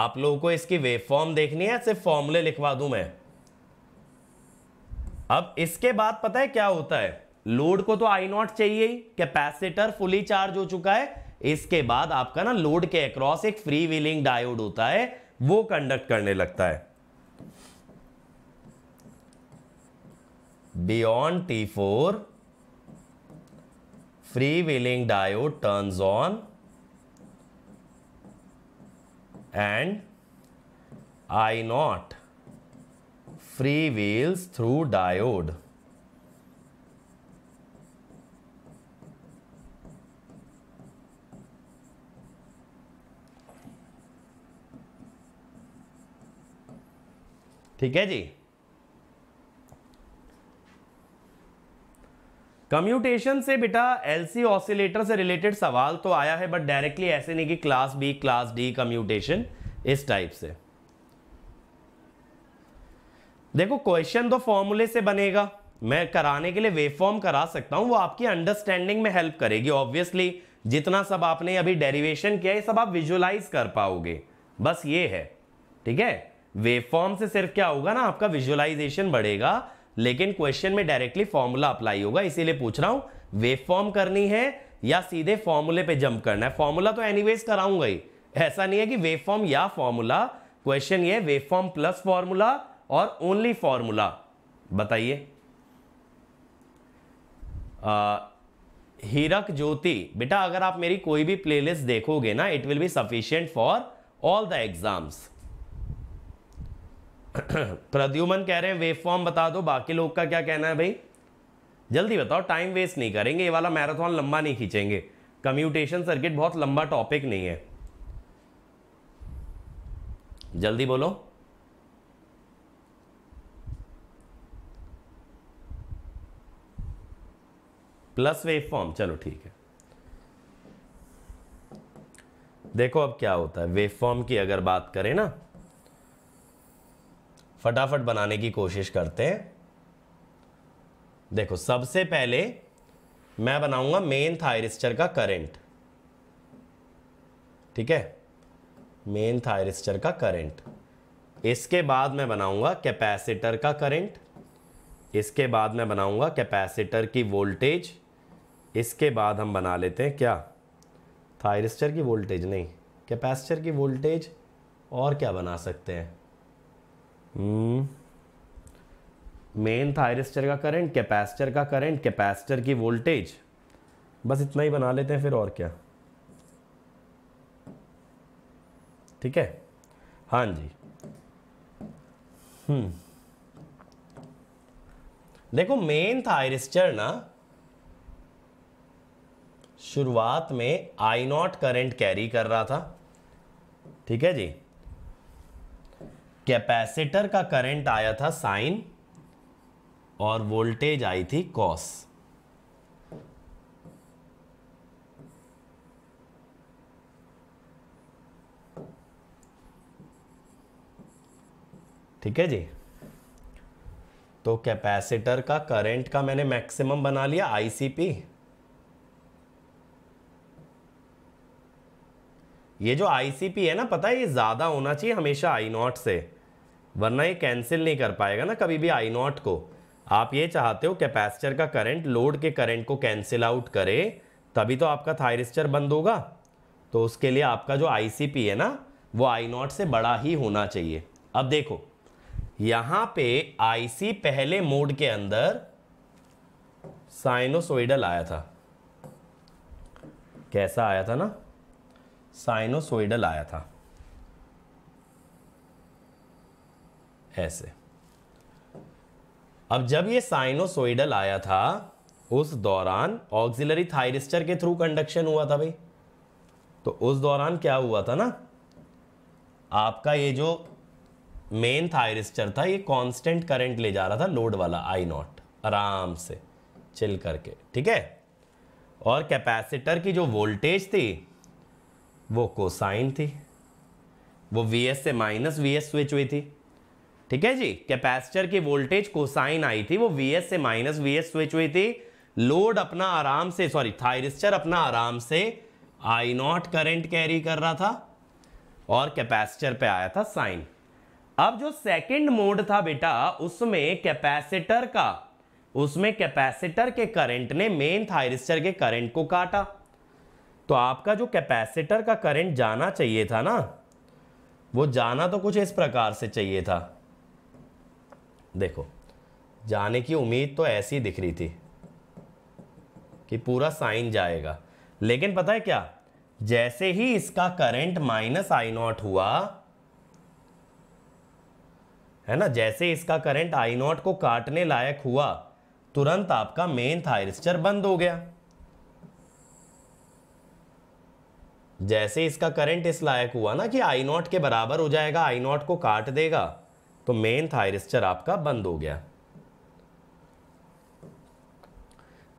आप लोगों को इसकी वेव फॉर्म देखनी है सिर्फ फॉर्मूले लिखवा दूं मैं अब इसके बाद पता है क्या होता है लोड को तो आई नॉट चाहिए ही कैपेसिटर फुली चार्ज हो चुका है इसके बाद आपका ना लोड के अक्रॉस एक फ्री व्हीलिंग डायोड होता है वो कंडक्ट करने लगता है beyond T4 freewheeling diode turns on and I naught freewheels through diode. ठीक है जी कम्यूटेशन से बेटा एलसी ऑसिलेटर से रिलेटेड सवाल तो आया है बट डायरेक्टली ऐसे नहीं कि class B class D commutation इस टाइप से देखो क्वेश्चन तो फॉर्मूले से बनेगा मैं कराने के लिए फॉर्म करा सकता हूं वो आपकी अंडरस्टैंडिंग में हेल्प करेगी ऑब्वियसली जितना सब आपने अभी डेरिवेशन किया ये सब आप विजुअलाइज कर पाओगे बस ये है ठीक है फॉर्म से सिर्फ क्या होगा ना आपका विजुअलाइजेशन बढ़ेगा लेकिन क्वेश्चन में डायरेक्टली फॉर्मूला अप्लाई होगा इसीलिए पूछ रहा हूं वेव फॉर्म करनी है या सीधे फॉर्मूले पे जंप करना है फॉर्मूला तो एनीवेज कराऊंगा ही ऐसा नहीं है कि वेव फॉर्म या फॉर्मूला क्वेश्चन ये वेव फॉर्म प्लस फॉर्मूला और ओनली फॉर्मूला बताइए हीरक ज्योति बेटा अगर आप मेरी कोई भी प्लेलिस्ट देखोगे ना it will be sufficient for all the exams Pradyumna कह रहे हैं वेव फॉर्म बता दो बाकी लोग का क्या कहना है भाई जल्दी बताओ टाइम वेस्ट नहीं करेंगे ये वाला मैराथन लंबा नहीं खींचेंगे कम्यूटेशन सर्किट बहुत लंबा टॉपिक नहीं है जल्दी बोलो प्लस वेव फॉर्म चलो ठीक है देखो अब क्या होता है वेव फॉर्म की अगर बात करें ना फटाफट बनाने की कोशिश करते हैं देखो सबसे पहले मैं बनाऊंगा मेन थायरिस्टर का करंट ठीक है मेन थायरिस्टर का करंट इसके बाद मैं बनाऊंगा कैपेसिटर का करंट इसके बाद मैं बनाऊंगा कैपेसिटर की वोल्टेज इसके बाद हम बना लेते हैं क्या थायरिस्टर की वोल्टेज नहीं कैपेसिटर की वोल्टेज और क्या बना सकते हैं मेन hmm. था का करंट कैपेसिटर का करंट कैपेसिटर की वोल्टेज बस इतना ही बना लेते हैं फिर और क्या ठीक है हाँ जी हम्म देखो मेन था आयरिस्टर ना शुरुआत में आई नॉट करंट कैरी कर रहा था ठीक है जी कैपेसिटर का करंट आया था साइन और वोल्टेज आई थी कॉस ठीक है जी तो कैपेसिटर का करंट का मैंने मैक्सिमम बना लिया आईसीपी ये जो आईसीपी है ना पता है ये ज़्यादा होना चाहिए हमेशा आई नॉट से वरना ये कैंसिल नहीं कर पाएगा ना कभी भी आई नॉट को आप ये चाहते हो कैपेसिटर का करंट लोड के करंट को कैंसिल आउट करे तभी तो आपका थायरिस्टर बंद होगा तो उसके लिए आपका जो आईसीपी है ना वो आई नॉट से बड़ा ही होना चाहिए अब देखो यहाँ पे आईसी पहले मोड के अंदर साइनोसोइडल आया था कैसा आया था ना साइनोसोइडल आया था ऐसे अब जब ये साइनोसोइडल आया था उस दौरान ऑक्सिलरी थायरिस्टर के थ्रू कंडक्शन हुआ था भाई तो उस दौरान क्या हुआ था ना आपका ये जो मेन थायरिस्टर था ये कांस्टेंट करंट ले जा रहा था लोड वाला आई नॉट आराम से चिल करके ठीक है और कैपेसिटर की जो वोल्टेज थी वो कोसाइन थी वो वी एस से माइनस वी एस स्विच हुई थी ठीक है जी कैपेसिटर की वोल्टेज को साइन आई थी वो वी से माइनस वी स्विच हुई थी लोड अपना आराम से सॉरी थायरिस्टर अपना आराम से आई नॉट करेंट कैरी कर रहा था और कैपेसिटर पे आया था साइन अब जो सेकंड मोड था बेटा उसमें कैपेसिटर का उसमें कैपेसिटर के करंट ने मेन थायरिस्टर के करंट को काटा तो आपका जो कैपेसिटर का करंट जाना चाहिए था ना वो जाना तो कुछ इस प्रकार से चाहिए था देखो जाने की उम्मीद तो ऐसी दिख रही थी कि पूरा साइन जाएगा लेकिन पता है क्या जैसे ही इसका करंट माइनस आई नॉट हुआ है ना जैसे इसका करंट आई नॉट को काटने लायक हुआ तुरंत आपका मेन थायरिस्टर बंद हो गया जैसे इसका करंट इस लायक हुआ ना कि आई नॉट के बराबर हो जाएगा आई नॉट को काट देगा तो मेन थायरिस्टर आपका बंद हो गया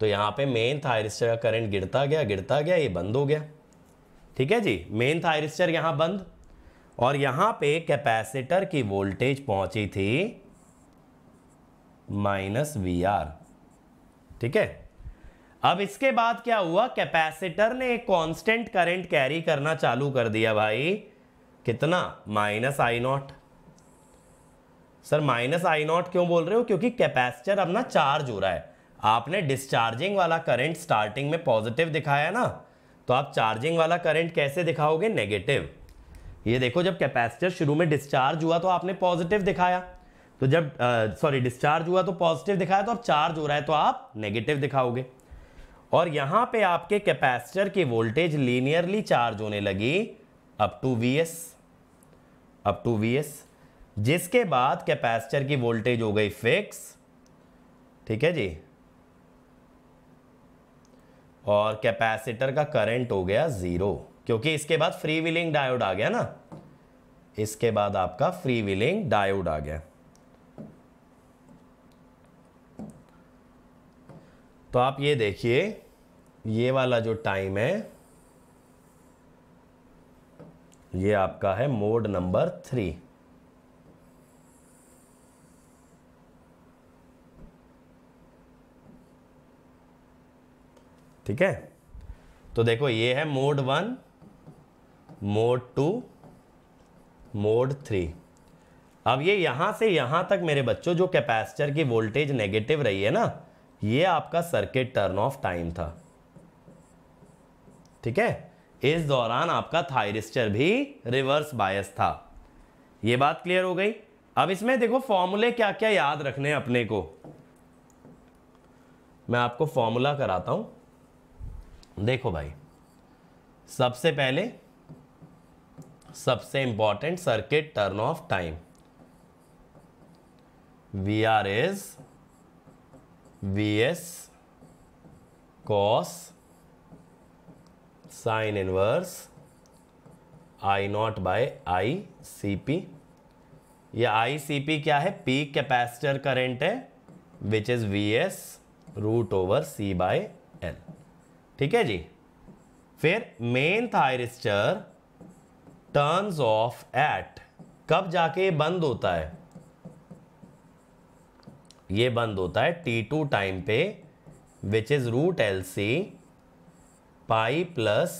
तो यहां पे मेन थायरिस्टर का करंट गिरता गया गिरता गया ये बंद हो गया ठीक है जी मेन थायरिस्टर यहां बंद और यहां पे कैपेसिटर की वोल्टेज पहुंची थी माइनस वी आर ठीक है अब इसके बाद क्या हुआ कैपेसिटर ने एक कांस्टेंट करंट कैरी करना चालू कर दिया भाई कितना minus I naught sir minus I naught क्यों बोल रहे हो क्योंकि कैपेसिटर अपना चार्ज हो रहा है आपने डिस्चार्जिंग वाला करंट स्टार्टिंग में पॉजिटिव दिखाया ना तो आप चार्जिंग वाला करंट कैसे दिखाओगे नेगेटिव ये देखो जब कैपेसिटर शुरू में डिस्चार्ज हुआ तो आपने पॉजिटिव दिखाया तो जब सॉरी डिस्चार्ज हुआ तो पॉजिटिव दिखाया तो अब चार्ज हो रहा है तो आप नेगेटिव दिखाओगे और यहाँ पे आपके कैपेसिटर की वोल्टेज लीनियरली चार्ज होने लगी up to V S up to V S जिसके बाद कैपेसिटर की वोल्टेज हो गई फिक्स ठीक है जी और कैपेसिटर का करंट हो गया ज़ीरो क्योंकि इसके बाद फ्री व्हीलिंग डायोड आ गया ना इसके बाद आपका फ्री व्हीलिंग डायोड आ गया तो आप ये देखिए ये वाला जो टाइम है ये आपका है मोड नंबर थ्री ठीक है तो देखो ये है mode one mode two mode three अब ये यहां से यहां तक मेरे बच्चों जो कैपेसिटर की वोल्टेज नेगेटिव रही है ना ये आपका सर्किट टर्न ऑफ टाइम था ठीक है इस दौरान आपका थायरिस्टर भी रिवर्स बायस था ये बात क्लियर हो गई अब इसमें देखो फॉर्मूले क्या क्या याद रखने अपने को मैं आपको फॉर्मूला कराता हूं देखो भाई सबसे पहले सबसे important circuit turn off time V R is V S cos sine inverse I naught by I C P या आई सी पी क्या है पीक कैपेसिटर करेंट है which is V S root over C by L ठीक है जी फिर main thyristor turns off at कब जाके बंद होता है ये बंद होता है टी टू टाइम पे which is root L C pi plus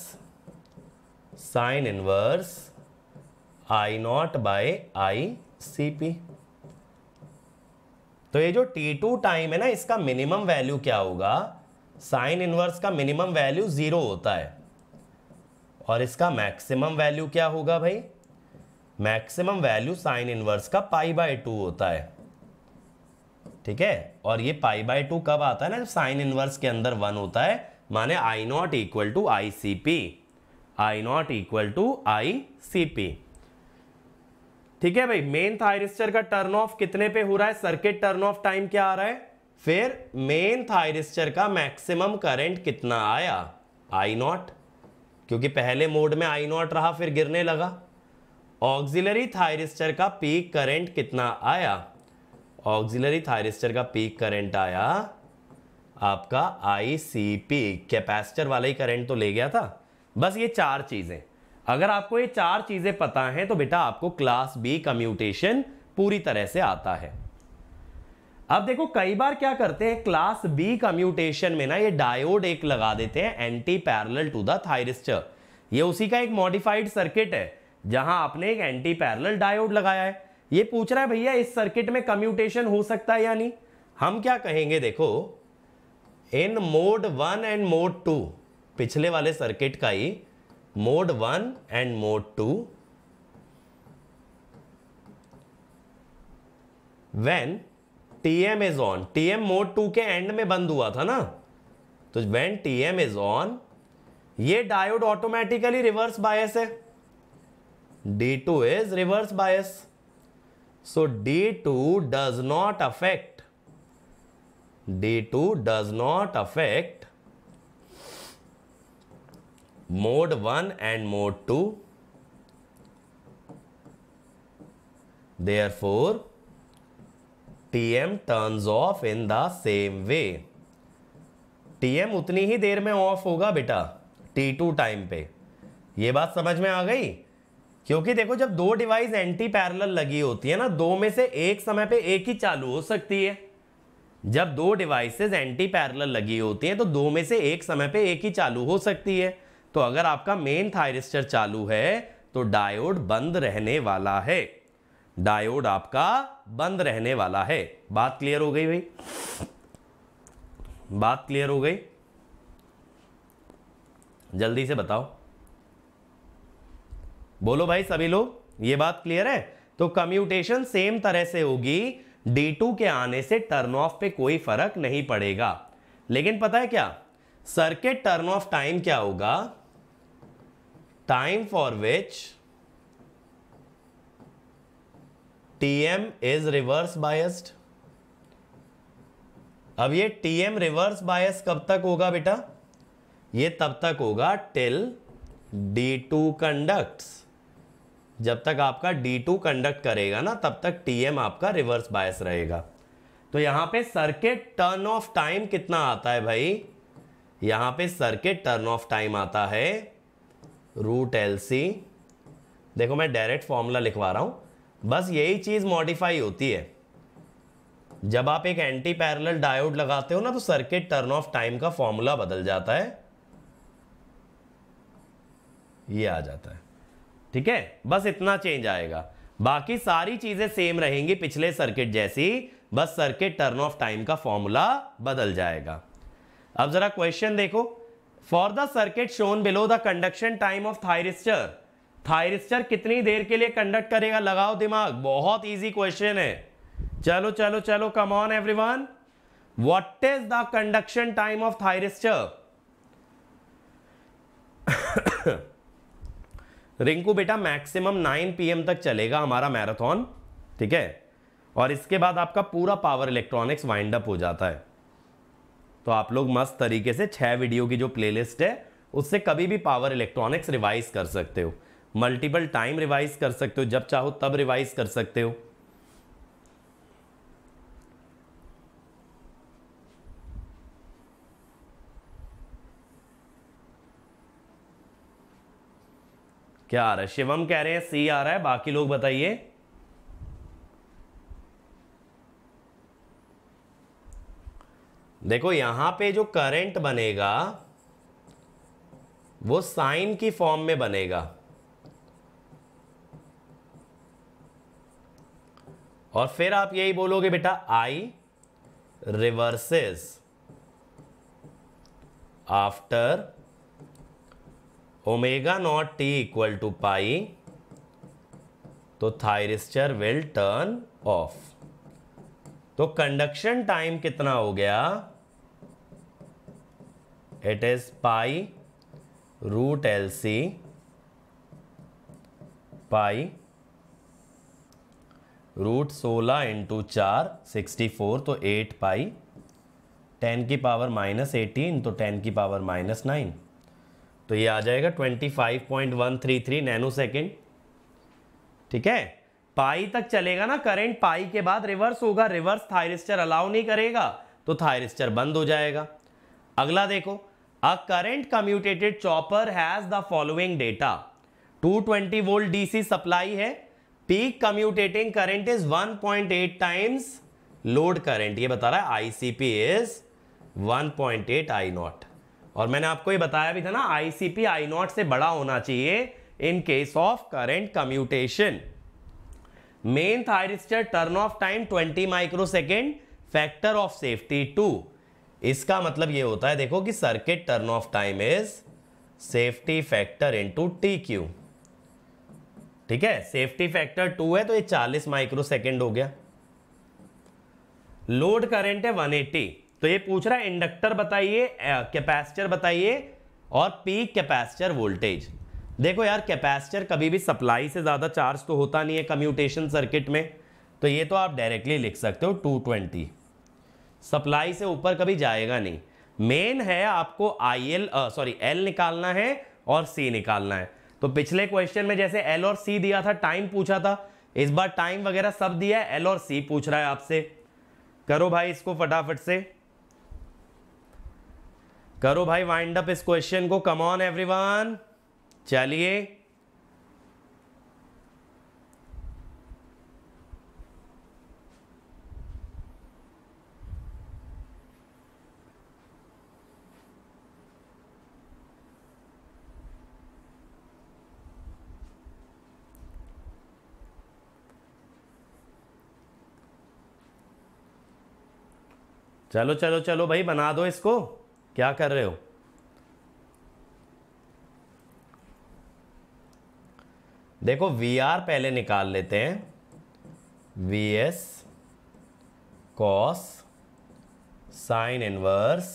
sine inverse I naught by I C P तो ये जो टी टू टाइम है ना इसका मिनिमम वैल्यू क्या होगा साइन इनवर्स का मिनिमम वैल्यू ज़ीरो होता है और इसका मैक्सिमम वैल्यू क्या होगा भाई मैक्सिमम वैल्यू साइन इनवर्स का पाई बाय टू होता है ठीक है और ये पाई बाय टू कब आता है ना जब साइन इनवर्स के अंदर वन होता है माने I naught equal to I C P I naught equal to I C P ठीक है भाई मेन थायरिस्टर का टर्न ऑफ कितने पे हो रहा है सर्किट टर्न ऑफ टाइम क्या आ रहा है फिर मेन थायरिस्टर का मैक्सिमम करंट कितना आया आई नॉट क्योंकि पहले मोड में आई नॉट रहा फिर गिरने लगा ऑक्सिलरी थायरिस्टर का पीक करंट कितना आया ऑक्सिलरी थायरिस्टर का पीक करंट आया आपका आई सी पी कैपेसिटर वाला ही करंट तो ले गया था बस ये चार चीज़ें अगर आपको ये चार चीज़ें पता हैं तो बेटा आपको क्लास बी कम्यूटेशन पूरी तरह से आता है अब देखो कई बार क्या करते हैं क्लास बी कम्यूटेशन में ना ये डायोड एक लगा देते हैं anti parallel to the thyristor ये उसी का एक मॉडिफाइड सर्किट है जहां आपने एक एंटी पैरेलल डायोड लगाया है ये पूछ रहा है भैया इस सर्किट में कम्यूटेशन हो सकता है या नहीं हम क्या कहेंगे देखो in mode one and mode two पिछले वाले सर्किट का ही mode one and mode two when TM is on TM mode two के एंड में बंद हुआ था ना तो वेन टीएम इज ऑन ये डायोड ऑटोमेटिकली रिवर्स बायस है D two is reverse bias so D two does not affect D two does not affect mode one and mode two therefore TM turns of in the same way TM उतनी ही देर में of होगा बेटा T two time पे ये बात समझ में आ गई क्योंकि देखो जब दो डिवाइस एंटी पैरेलल लगी होती है ना दो में से एक समय पे एक ही चालू हो सकती है जब दो डिवाइसेस एंटी पैरेलल लगी होती हैं तो दो में से एक समय पे एक ही चालू हो सकती है तो अगर आपका मेन थायरिस्टर चालू है तो डायोड बंद रहने वाला है डायोड आपका बंद रहने वाला है बात क्लियर हो गई भाई बात क्लियर हो गई जल्दी से बताओ बोलो भाई सभी लोग ये बात क्लियर है तो कम्यूटेशन सेम तरह से होगी D2 के आने से टर्न ऑफ पे कोई फर्क नहीं पड़ेगा लेकिन पता है क्या सर्किट टर्न ऑफ टाइम क्या होगा time for which TM is reverse biased अब ये टीएम रिवर्स बायस कब तक होगा बेटा ये तब तक होगा टिल डी टू कंडक्ट्स जब तक आपका डी टू कंडक्ट करेगा ना तब तक टीएम आपका रिवर्स बायस रहेगा तो यहां पे सर्किट टर्न ऑफ टाइम कितना आता है भाई यहां पे सर्किट टर्न ऑफ टाइम आता है रूट एल सी देखो मैं डायरेक्ट फॉर्मूला लिखवा रहा हूं बस यही चीज़ मॉडिफाई होती है जब आप एक एंटी पैरेलल डायोड लगाते हो ना तो सर्किट टर्न ऑफ टाइम का फॉर्मूला बदल जाता है ये आ जाता है ठीक है बस इतना चेंज आएगा बाकी सारी चीजें सेम रहेंगी पिछले सर्किट जैसी बस सर्किट टर्न ऑफ टाइम का फॉर्मूला बदल जाएगा अब जरा क्वेश्चन देखो for the circuit shown below the conduction time of thyristor thyristor कितनी देर के लिए कंडक्ट करेगा लगाओ दिमाग बहुत इजी क्वेश्चन है चलो चलो चलो come on everyone what is the conduction time of thyristor Rinku बेटा मैक्सिमम 9 पीएम तक चलेगा हमारा मैराथन ठीक है और इसके बाद आपका पूरा पावर इलेक्ट्रॉनिक्स वाइंड अप हो जाता है तो आप लोग मस्त तरीके से छह वीडियो की जो प्लेलिस्ट है उससे कभी भी पावर इलेक्ट्रॉनिक्स रिवाइज कर सकते हो मल्टीपल टाइम रिवाइज कर सकते हो जब चाहो तब रिवाइज कर सकते हो क्या आ रहा है शिवम कह रहे हैं सी आ रहा है बाकी लोग बताइए देखो यहां पे जो करंट बनेगा वो साइन की फॉर्म में बनेगा और फिर आप यही बोलोगे बेटा I reverses after omega naught T equal to pi तो थायरिस्टर विल टर्न ऑफ तो कंडक्शन टाइम कितना हो गया it is pi root L C pi root सोलह इंटू चार सिक्सटी फोर तो एट पाई टेन की पावर माइनस एटीन तो टेन की पावर माइनस नाइन तो ये आ जाएगा twenty five point one three three nanosecond ठीक है पाई तक चलेगा ना करंट पाई के बाद रिवर्स होगा रिवर्स थायरिस्टर अलाउ नहीं करेगा तो थायरिस्टर बंद हो जाएगा अगला देखो a current commutated chopper has the following data 220 volt DC supply है peak commutating current is 1.8 times load current ये बता रहा है आईसीपी इज 1.8 आई नॉट और मैंने आपको ये बताया भी था ना आईसीपी आई नॉट से बड़ा होना चाहिए in case of current commutation main thyristor turn off time 20 second factor of safety two इसका मतलब ये होता है देखो कि circuit turn off time is safety factor two T Q ठीक है सेफ्टी फैक्टर टू है तो ये चालीस माइक्रो सेकेंड हो गया लोड करंट है 180 तो ये पूछ रहा है इंडक्टर बताइए कैपेसिटर बताइए और पीक कैपेसिटर वोल्टेज देखो यार कैपेसिटर कभी भी सप्लाई से ज़्यादा चार्ज तो होता नहीं है कम्यूटेशन सर्किट में तो ये तो आप डायरेक्टली लिख सकते हो 220 सप्लाई से ऊपर कभी जाएगा नहीं मेन है आपको आई एल सॉरी एल निकालना है और सी निकालना है तो पिछले क्वेश्चन में जैसे एल और सी दिया था टाइम पूछा था इस बार टाइम वगैरह सब दिया है एल और सी पूछ रहा है आपसे करो भाई इसको फटाफट से करो भाई वाइंड अप इस क्वेश्चन को कम ऑन एवरीवन चलिए चलो चलो चलो भाई बना दो इसको क्या कर रहे हो देखो वी आर पहले निकाल लेते हैं V S cos sine inverse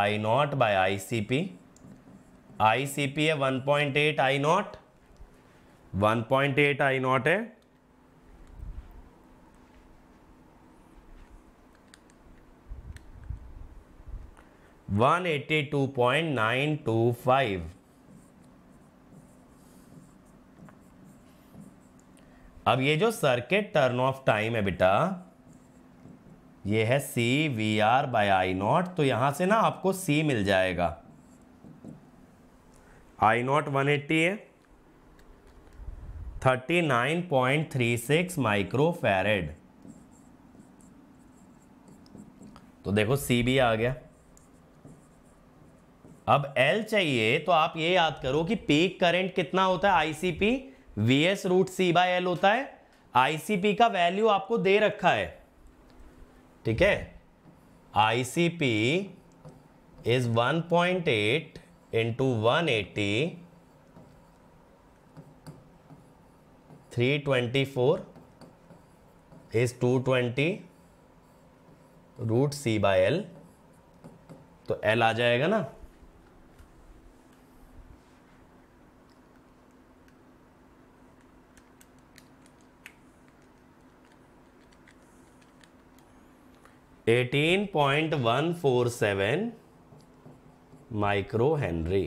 I naught by I C P I C P है eight I naught one point eight I naught है 182.925 अब ये जो सर्किट टर्न ऑफ टाइम है बेटा ये है C V R by I naught तो यहां से ना आपको सी मिल जाएगा आई नॉट वन एट्टी है 39.36 nine point three six microfarad तो देखो सी भी आ गया अब L चाहिए तो आप ये याद करो कि पीक करंट कितना होता है ICP V S root C by L होता है आईसीपी का वैल्यू आपको दे रखा है ठीक है ICP is one point eight into one eighty three twenty four is two twenty root C by L तो एल आ जाएगा ना 18.147 माइक्रो हेनरी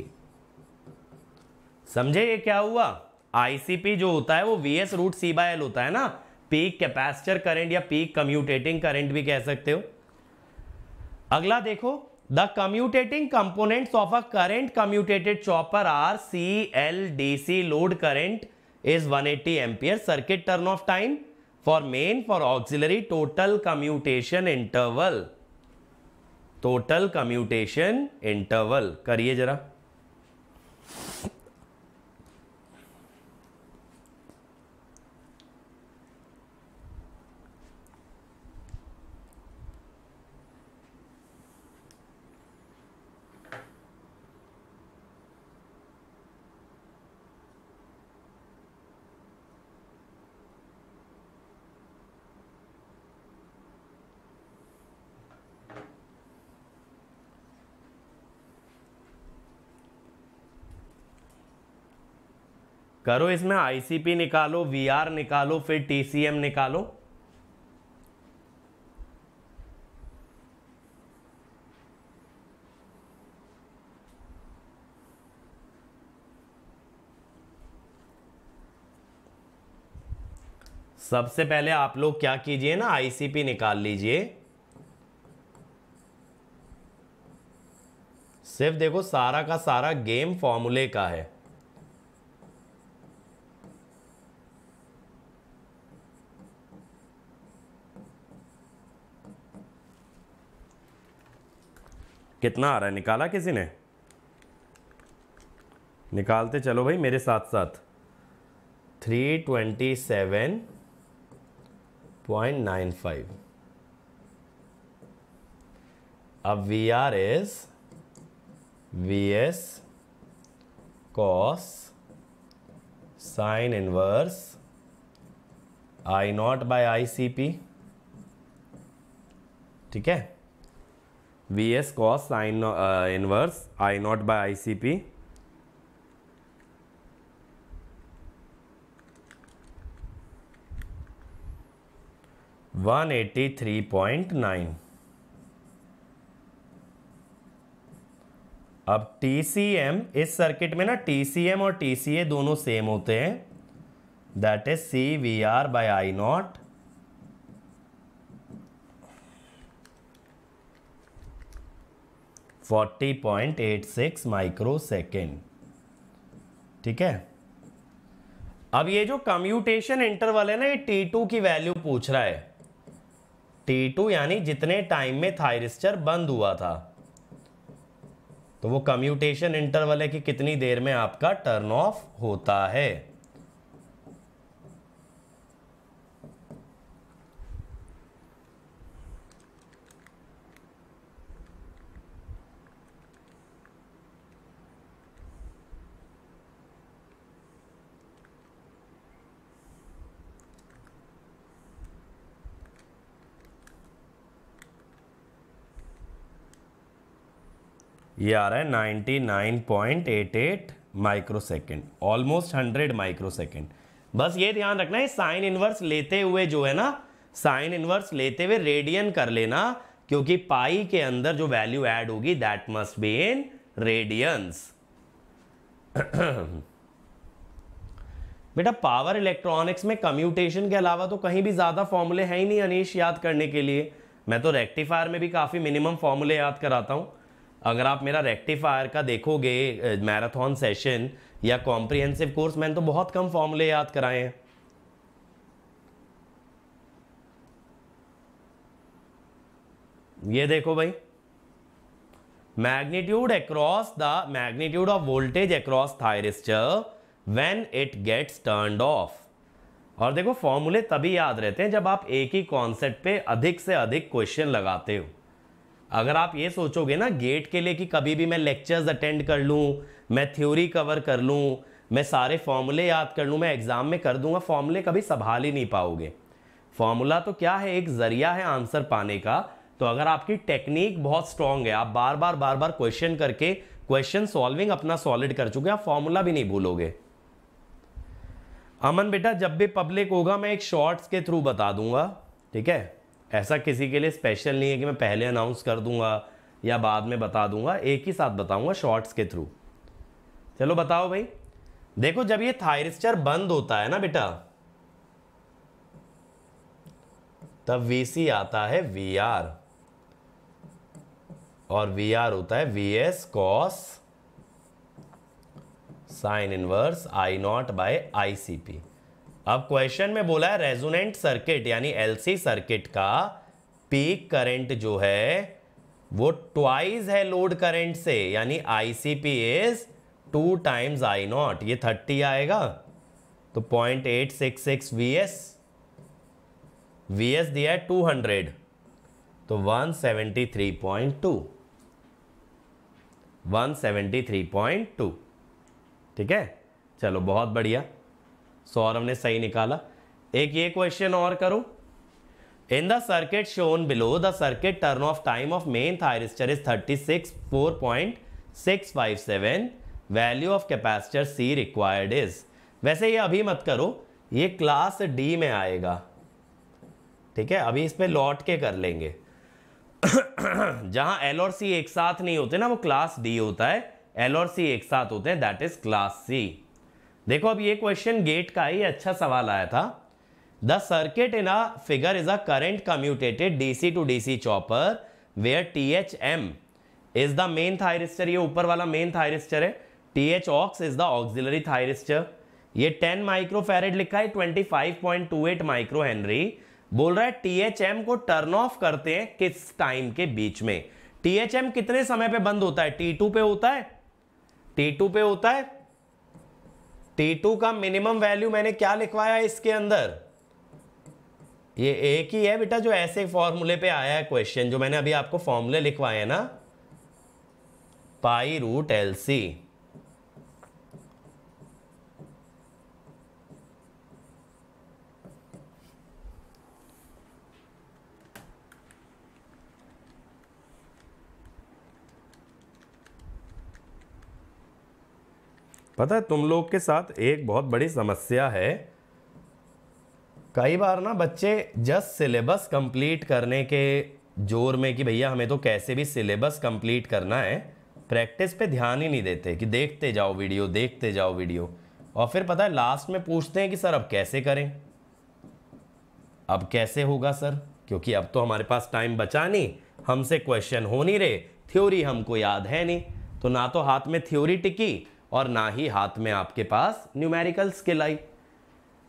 समझे ये क्या हुआ आईसीपी जो होता है वो V S root C by L होता है ना पीक कैपेसिटर करंट या पीक कम्यूटेटिंग करंट भी कह सकते हो अगला देखो the commutating components of a current commutated chopper are C L D C load current is 180 ampere circuit turn off time for main for auxiliary total commutation interval total commutation interval करिए जरा करो इसमें ICP निकालो VR निकालो फिर TCM निकालो सबसे पहले आप लोग क्या कीजिए ना आईसीपी निकाल लीजिए सिर्फ देखो सारा का सारा गेम फॉर्मूले का है कितना आ रहा है निकाला किसी ने निकालते चलो भाई मेरे साथ साथ three twenty seven point nine five अब V R is V S cos sine inverse I naught by I C P ठीक है V S cos sine inverse I naught by I C P one eighty three point nine अब T C M इस circuit में ना T C M और T C A दोनों same होते हैं that is C V R by I not 40.86 microsecond ठीक है अब ये जो कम्यूटेशन इंटरवल है ना ये टी टू की वैल्यू पूछ रहा है टी टू यानी जितने टाइम में थायरिस्टर बंद हुआ था तो वो कम्यूटेशन इंटरवल है कि कितनी देर में आपका टर्न ऑफ होता है ये आ रहा है ninety nine point eight eight microsecond almost hundred microsecond बस ये ध्यान रखना है साइन इनवर्स लेते हुए जो है ना साइन इनवर्स लेते हुए रेडियन कर लेना क्योंकि पाई के अंदर जो वैल्यू ऐड होगी that must be in radians बेटा पावर इलेक्ट्रॉनिक्स में कम्यूटेशन के अलावा तो कहीं भी ज़्यादा फॉर्मूले हैं ही नहीं अनिश याद करने के लिए मैं तो रेक्टिफायर में भी काफ़ी मिनिमम फॉर्मूले याद कराता हूँ अगर आप मेरा रेक्टिफायर का देखोगे मैराथन सेशन या कॉम्प्रिहेंसिव कोर्स मैंने तो बहुत कम फॉर्मूले याद कराए हैं ये देखो भाई magnitude across the magnitude of voltage across thyristor when it gets turned off और देखो फॉर्मूले तभी याद रहते हैं जब आप एक ही कॉन्सेप्ट पे अधिक से अधिक क्वेश्चन लगाते हो अगर आप ये सोचोगे ना गेट के लिए कि कभी भी मैं लेक्चर्स अटेंड कर लूँ मैं थ्योरी कवर कर लूँ मैं सारे फॉर्मूले याद कर लूँ मैं एग्ज़ाम में कर दूंगा फॉर्मूले कभी संभाल ही नहीं पाओगे फॉर्मूला तो क्या है एक ज़रिया है आंसर पाने का तो अगर आपकी टेक्निक बहुत स्ट्रांग है आप बार बार बार बार क्वेश्चन करके क्वेश्चन सॉल्विंग अपना सॉलिड कर चुके हैं आप फॉर्मूला भी नहीं भूलोगे अमन बेटा जब भी पब्लिक होगा मैं एक शॉर्ट्स के थ्रू बता दूंगा ठीक है ऐसा किसी के लिए स्पेशल नहीं है कि मैं पहले अनाउंस कर दूंगा या बाद में बता दूंगा एक ही साथ बताऊंगा शॉर्ट्स के थ्रू चलो बताओ भाई देखो जब ये थायरिस्टर बंद होता है ना बेटा तब वी आता है वी आर और वी आर होता है V S cos sine inverse I naught by I C P अब क्वेश्चन में बोला है रेजोनेंट सर्किट यानी एलसी सर्किट का पीक करंट जो है वो ट्वाइस है लोड करंट से यानी ICP is two times I naught ये थर्टी आएगा तो point eight six six V S V S दिया है टू हंड्रेड तो one seventy three point two one seventy three point two ठीक है चलो बहुत बढ़िया सौरभ ने सही निकाला एक ये क्वेश्चन और करो in the circuit shown below the circuit turn off time of main thyristor is thirty six four point six five seven value of capacitor C required is वैसे ये अभी मत करो ये क्लास डी में आएगा ठीक है अभी इस पर लौट के कर लेंगे जहां एल और सी एक साथ नहीं होते ना वो क्लास डी होता है एल और सी एक साथ होते हैं दैट इज क्लास सी देखो अब ये क्वेश्चन गेट का ही अच्छा सवाल आया था the circuit in a figure is a current commutated DC to DC chopper where T H M is the main thyristor ये ऊपर वाला मेन थायरिस्टर है T H aux is the auxiliary thyristor ये 10 माइक्रो फेरेड लिखा है 25.28 micro Henry बोल रहा है टी एच एम को टर्न ऑफ करते हैं किस टाइम के बीच में टी एच एम कितने समय पे बंद होता है टी टू पे होता है टी टू पे होता है T2 का मिनिमम वैल्यू मैंने क्या लिखवाया इसके अंदर ये एक ही है बेटा जो ऐसे फॉर्मूले पे आया है क्वेश्चन जो मैंने अभी आपको फॉर्मूले लिखवाए ना पाई रूट एल सी पता है तुम लोग के साथ एक बहुत बड़ी समस्या है कई बार ना बच्चे जस्ट सिलेबस कंप्लीट करने के जोर में कि भैया हमें तो कैसे भी सिलेबस कंप्लीट करना है प्रैक्टिस पे ध्यान ही नहीं देते कि देखते जाओ वीडियो देखते जाओ वीडियो और फिर पता है लास्ट में पूछते हैं कि सर अब कैसे करें अब कैसे होगा सर क्योंकि अब तो हमारे पास टाइम बचा नहीं हमसे क्वेश्चन हो नहीं रहे थ्योरी हमको याद है नहीं तो ना तो हाथ में थ्योरी टिकी और ना ही हाथ में आपके पास न्यूमेरिकल स्किल आई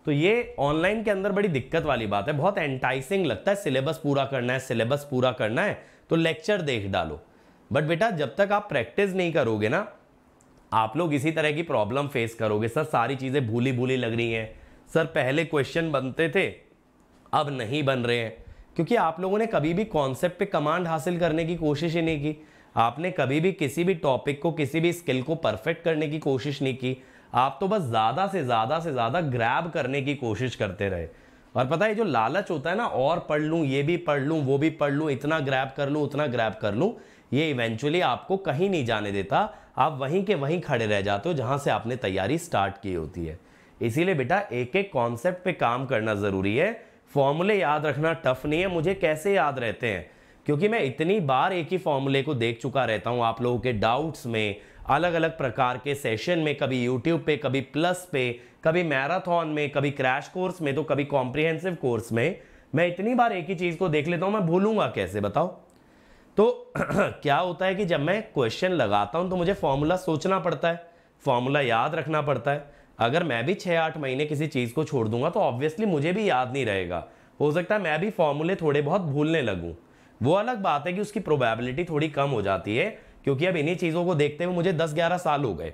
तो ये ऑनलाइन के अंदर बड़ी दिक्कत वाली बात है बहुत एंटाइसिंग लगता है सिलेबस पूरा करना है सिलेबस पूरा करना है तो लेक्चर देख डालो बट बेटा जब तक आप प्रैक्टिस नहीं करोगे ना आप लोग इसी तरह की प्रॉब्लम फेस करोगे सर सारी चीज़ें भूली भूली लग रही हैं सर पहले क्वेश्चन बनते थे अब नहीं बन रहे हैं क्योंकि आप लोगों ने कभी भी कॉन्सेप्ट पे कमांड हासिल करने की कोशिश ही नहीं की आपने कभी भी किसी भी टॉपिक को किसी भी स्किल को परफेक्ट करने की कोशिश नहीं की आप तो बस ज़्यादा से ज़्यादा से ज़्यादा ग्रैब करने की कोशिश करते रहे और पता है जो लालच होता है ना और पढ़ लूँ ये भी पढ़ लूँ वो भी पढ़ लूँ इतना ग्रैब कर लूँ उतना ग्रैब कर लूँ ये इवेंचुअली आपको कहीं नहीं जाने देता आप वहीं के वहीं खड़े रह जाते हो जहाँ से आपने तैयारी स्टार्ट की होती है इसीलिए बेटा एक एक कॉन्सेप्ट पे काम करना ज़रूरी है फॉर्मूले याद रखना टफ नहीं है मुझे कैसे याद रहते हैं क्योंकि मैं इतनी बार एक ही फॉर्मूले को देख चुका रहता हूँ आप लोगों के डाउट्स में अलग अलग प्रकार के सेशन में कभी यूट्यूब पे कभी प्लस पे कभी मैराथन में कभी क्रैश कोर्स में तो कभी कॉम्प्रिहेंसिव कोर्स में मैं इतनी बार एक ही चीज़ को देख लेता हूँ मैं भूलूंगा कैसे बताओ तो क्या होता है कि जब मैं क्वेश्चन लगाता हूँ तो मुझे फॉर्मूला सोचना पड़ता है फॉर्मूला याद रखना पड़ता है अगर मैं भी छः आठ महीने किसी चीज़ को छोड़ दूंगा तो ऑब्वियसली मुझे भी याद नहीं रहेगा हो सकता है मैं भी फॉर्मूले थोड़े बहुत भूलने लगूँ वो अलग बात है कि उसकी प्रोबेबिलिटी थोड़ी कम हो जाती है क्योंकि अब इन्हीं चीज़ों को देखते हुए मुझे दस ग्यारह साल हो गए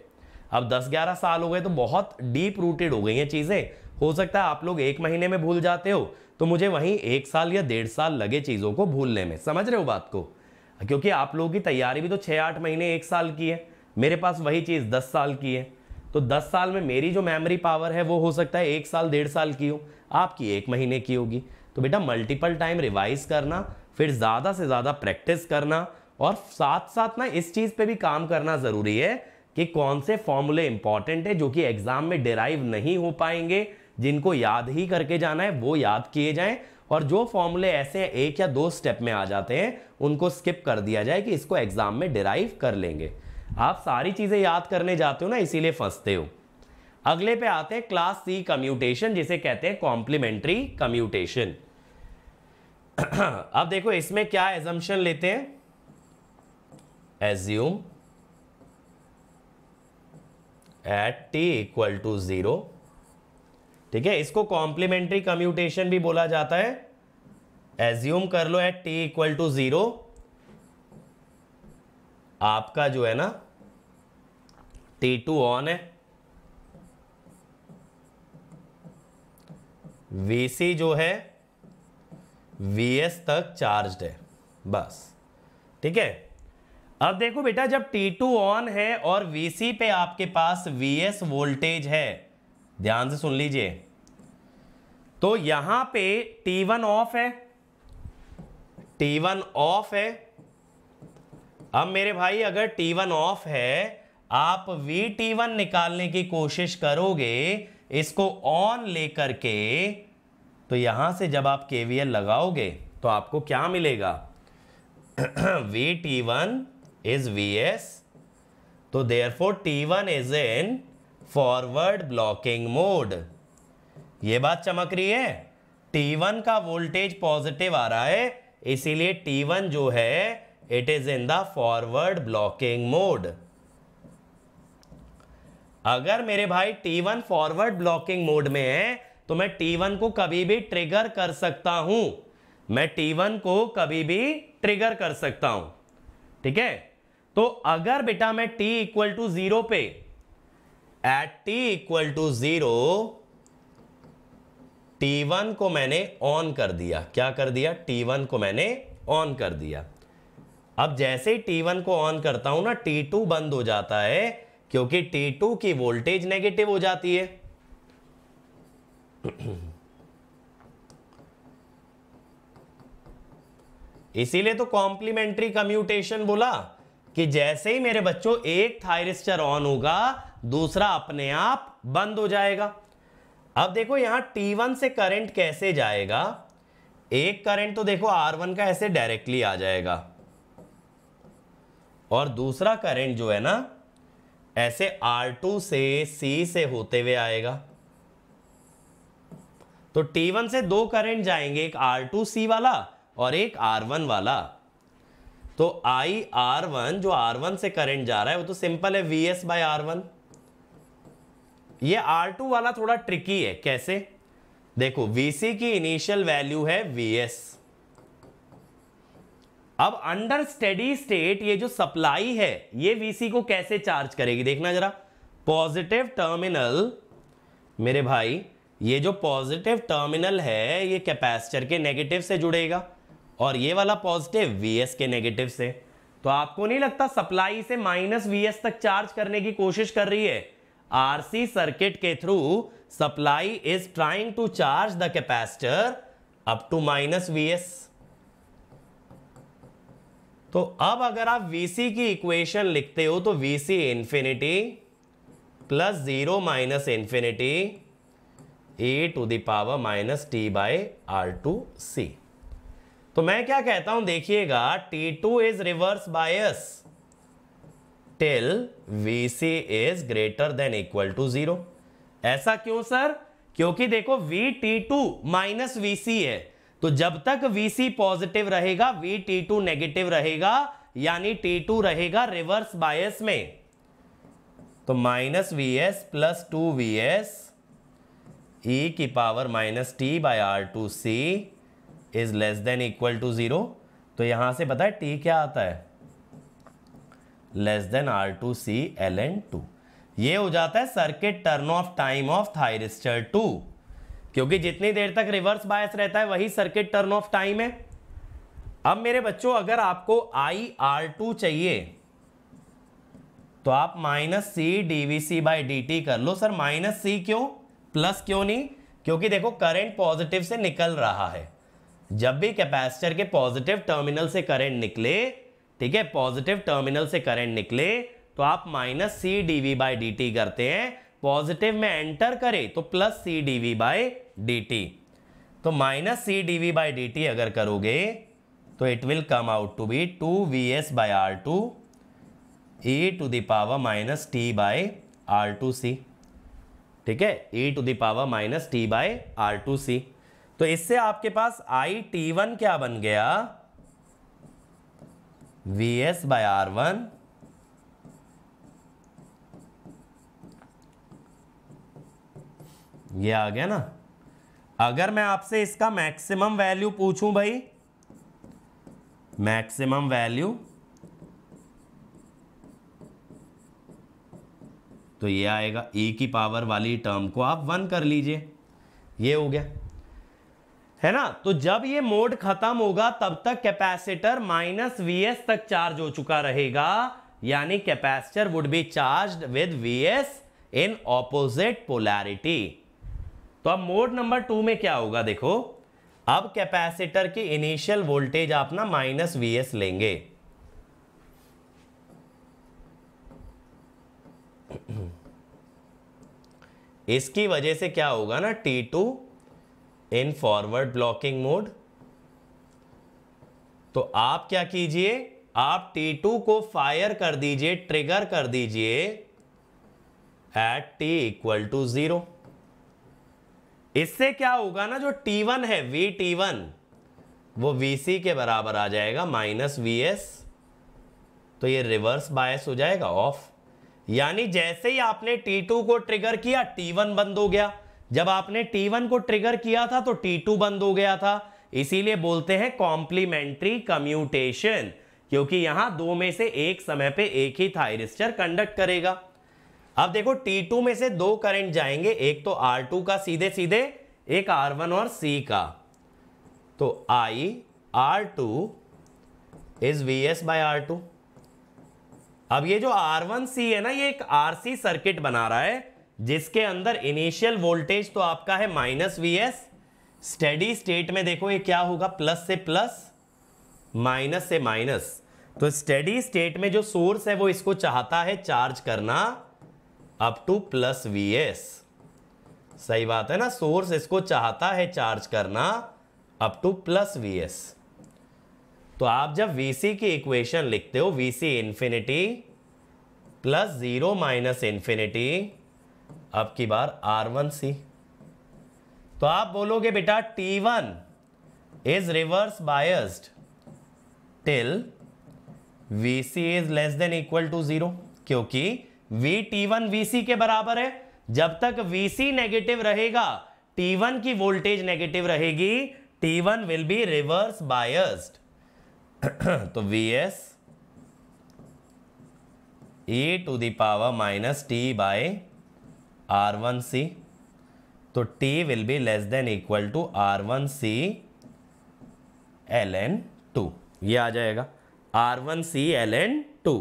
अब दस ग्यारह साल हो गए तो बहुत डीप रूटेड हो गई हैं चीज़ें हो सकता है आप लोग एक महीने में भूल जाते हो तो मुझे वहीं एक साल या डेढ़ साल लगे चीज़ों को भूलने में समझ रहे हो बात को क्योंकि आप लोगों की तैयारी भी तो छः आठ महीने एक साल की है मेरे पास वही चीज़ दस साल की है तो दस साल में मेरी जो मेमोरी पावर है वो हो सकता है एक साल डेढ़ साल की हो आपकी एक महीने की होगी तो बेटा मल्टीपल टाइम रिवाइज करना फिर ज़्यादा से ज़्यादा प्रैक्टिस करना और साथ साथ ना इस चीज़ पे भी काम करना ज़रूरी है कि कौन से फॉर्मूले इंपॉर्टेंट है जो कि एग्ज़ाम में डिराइव नहीं हो पाएंगे जिनको याद ही करके जाना है वो याद किए जाएँ और जो फॉर्मूले ऐसे एक या दो स्टेप में आ जाते हैं उनको स्किप कर दिया जाए कि इसको एग्ज़ाम में डिराइव कर लेंगे आप सारी चीज़ें याद करने जाते हो ना इसीलिए फंसते हो अगले पे आते हैं क्लास सी कम्यूटेशन जिसे कहते हैं कॉम्प्लीमेंट्री कम्यूटेशन अब देखो इसमें क्या एजम्पन लेते हैं assume at T equal to zero ठीक है इसको कॉम्प्लीमेंट्री कम्यूटेशन भी बोला जाता है एज्यूम कर लो at T equal to zero आपका जो है ना टी टू ऑन है वीसी जो है वी एस तक चार्ज है बस ठीक है अब देखो बेटा जब टी टू ऑन है और वी सी पे आपके पास वी एस वोल्टेज है ध्यान से सुन लीजिए तो यहां पे वन ऑफ है टी वन ऑफ है अब मेरे भाई अगर टी वन ऑफ है आप वी टी वन निकालने की कोशिश करोगे इसको ऑन लेकर के तो यहाँ से जब आप के लगाओगे तो आपको क्या मिलेगा V T one is V S तो therefore T one is in forward blocking mode ये बात चमक रही है टी वन का वोल्टेज पॉजिटिव आ रहा है इसीलिए टी वन जो है it is in the forward blocking mode अगर मेरे भाई T one forward blocking mode में है तो मैं वन को कभी भी ट्रिगर कर सकता हूं मैं टी वन को कभी भी ट्रिगर कर सकता हूं ठीक है तो अगर बेटा मैं टी इक्वल टू जीरो पे at T equal to zero T one को मैंने ऑन कर दिया क्या कर दिया टी वन को मैंने ऑन कर दिया अब जैसे ही टी वन को ऑन करता हूं ना टी टू बंद हो जाता है क्योंकि टी टू की वोल्टेज नेगेटिव हो जाती है इसीलिए तो कॉम्प्लीमेंट्री कम्यूटेशन बोला कि जैसे ही मेरे बच्चों एक थायरिस्टर ऑन होगा दूसरा अपने आप बंद हो जाएगा अब देखो यहां T1 से करंट कैसे जाएगा एक करंट तो देखो R1 का ऐसे डायरेक्टली आ जाएगा और दूसरा करंट जो है ना ऐसे R2 से C से होते हुए आएगा तो T1 से दो करंट जाएंगे एक R2C वाला और एक R1 वाला तो I R1 जो R1 से करंट जा रहा है वो तो सिंपल है Vs एस बाई आर ये R2 वाला थोड़ा ट्रिकी है कैसे देखो Vc की इनिशियल वैल्यू है Vs अब अंडर स्टडी स्टेट ये जो सप्लाई है ये Vc को कैसे चार्ज करेगी देखना जरा पॉजिटिव टर्मिनल मेरे भाई ये जो पॉजिटिव टर्मिनल है ये कैपेसिटर के नेगेटिव से जुड़ेगा और ये वाला पॉजिटिव एस के नेगेटिव से तो आपको नहीं लगता सप्लाई से माइनस एस तक चार्ज करने की कोशिश कर रही है आरसी सर्किट के through supply is trying to charge the capacitor up to minus S तो अब अगर आप वीसी की इक्वेशन लिखते हो तो VC infinity plus zero minus infinity e to the power minus T by R two C तो मैं क्या कहता हूं देखिएगा T two is reverse bias till V C is greater than equal to zero ऐसा क्यों सर क्योंकि देखो V T two minus V C है तो जब तक वी सी पॉजिटिव रहेगा वी टी टू नेगेटिव रहेगा यानी टी टू रहेगा रिवर्स बायस में तो minus V S plus two V S e की power minus T by R two C is less than equal to zero तो यहां से पता है टी क्या आता है less than R two C L N two ये हो जाता है circuit turn off time of thyristor two क्योंकि जितनी देर तक रिवर्स बायस रहता है वही सर्किट टर्न ऑफ टाइम है अब मेरे बच्चों अगर आपको आई आर टू चाहिए तो आप minus C D V C by D T कर लो सर माइनस सी क्यों प्लस क्यों नहीं क्योंकि देखो करंट पॉजिटिव से निकल रहा है जब भी कैपेसिटर के पॉजिटिव टर्मिनल से करंट निकले ठीक है पॉजिटिव टर्मिनल से करंट निकले तो आप minus C D V by D T करते हैं पॉजिटिव में एंटर करे तो plus C D V by D T तो minus C D V by D T अगर करोगे तो it will come out to be two V S by R two e to the power minus T by R two C ठीक है e to the power minus T by R two C तो इससे आपके पास I T one क्या बन गया V S by R one ये आ गया ना अगर मैं आपसे इसका मैक्सिमम वैल्यू पूछूं भाई मैक्सिमम वैल्यू तो ये आएगा e की पावर वाली टर्म को आप वन कर लीजिए ये हो गया है ना तो जब ये मोड खत्म होगा तब तक कैपेसिटर माइनस वी तक चार्ज हो चुका रहेगा यानी capacitor would be charge with V in opposite polarity तो अब मोड नंबर टू में क्या होगा देखो अब कैपेसिटर की इनिशियल वोल्टेज आप ना माइनस वी लेंगे इसकी वजह से क्या होगा ना T two in forward blocking mode तो आप क्या कीजिए आप टी टू को फायर कर दीजिए ट्रिगर कर दीजिए at T equal to zero इससे क्या होगा ना जो टी वन है वी टी वन वो वी सी के बराबर आ जाएगा माइनस वी एस तो ये रिवर्स बायस हो जाएगा ऑफ यानी जैसे ही आपने T2 को ट्रिगर किया T1 बंद हो गया जब आपने T1 को ट्रिगर किया था तो T2 बंद हो गया था इसीलिए बोलते हैं कॉम्प्लीमेंट्री कम्यूटेशन क्योंकि यहां दो में से एक समय पे एक ही थायरिस्टर कंडक्ट करेगा अब देखो T2 में से दो करंट जाएंगे एक तो R2 का सीधे सीधे एक R1 और C का तो I R2 two is V S by R two अब ये जो सी है ना ये एक सी सर्किट बना रहा है जिसके अंदर इनिशियल वोल्टेज तो आपका है minus V S steady state में देखो ये क्या होगा प्लस से प्लस माइनस से माइनस तो स्टडी स्टेट में जो सोर्स है वो इसको चाहता है चार्ज करना up to plus V S सही बात है ना सोर्स इसको चाहता है चार्ज करना up to plus V S तो आप जब वी की इक्वेशन लिखते हो V C infinity plus zero minus infinity अब की बार आर वन सी तो आप बोलोगे बेटा T one is reverse biased till V C is less than equal to zero क्योंकि V T one V C के बराबर है जब तक वी सी नेगेटिव रहेगा टी वन की वोल्टेज नेगेटिव रहेगी T one will be reverse biased तो V S e to the power minus T by R one C तो T will be less than equal to R one C L N two ये आ जाएगा R one C L N two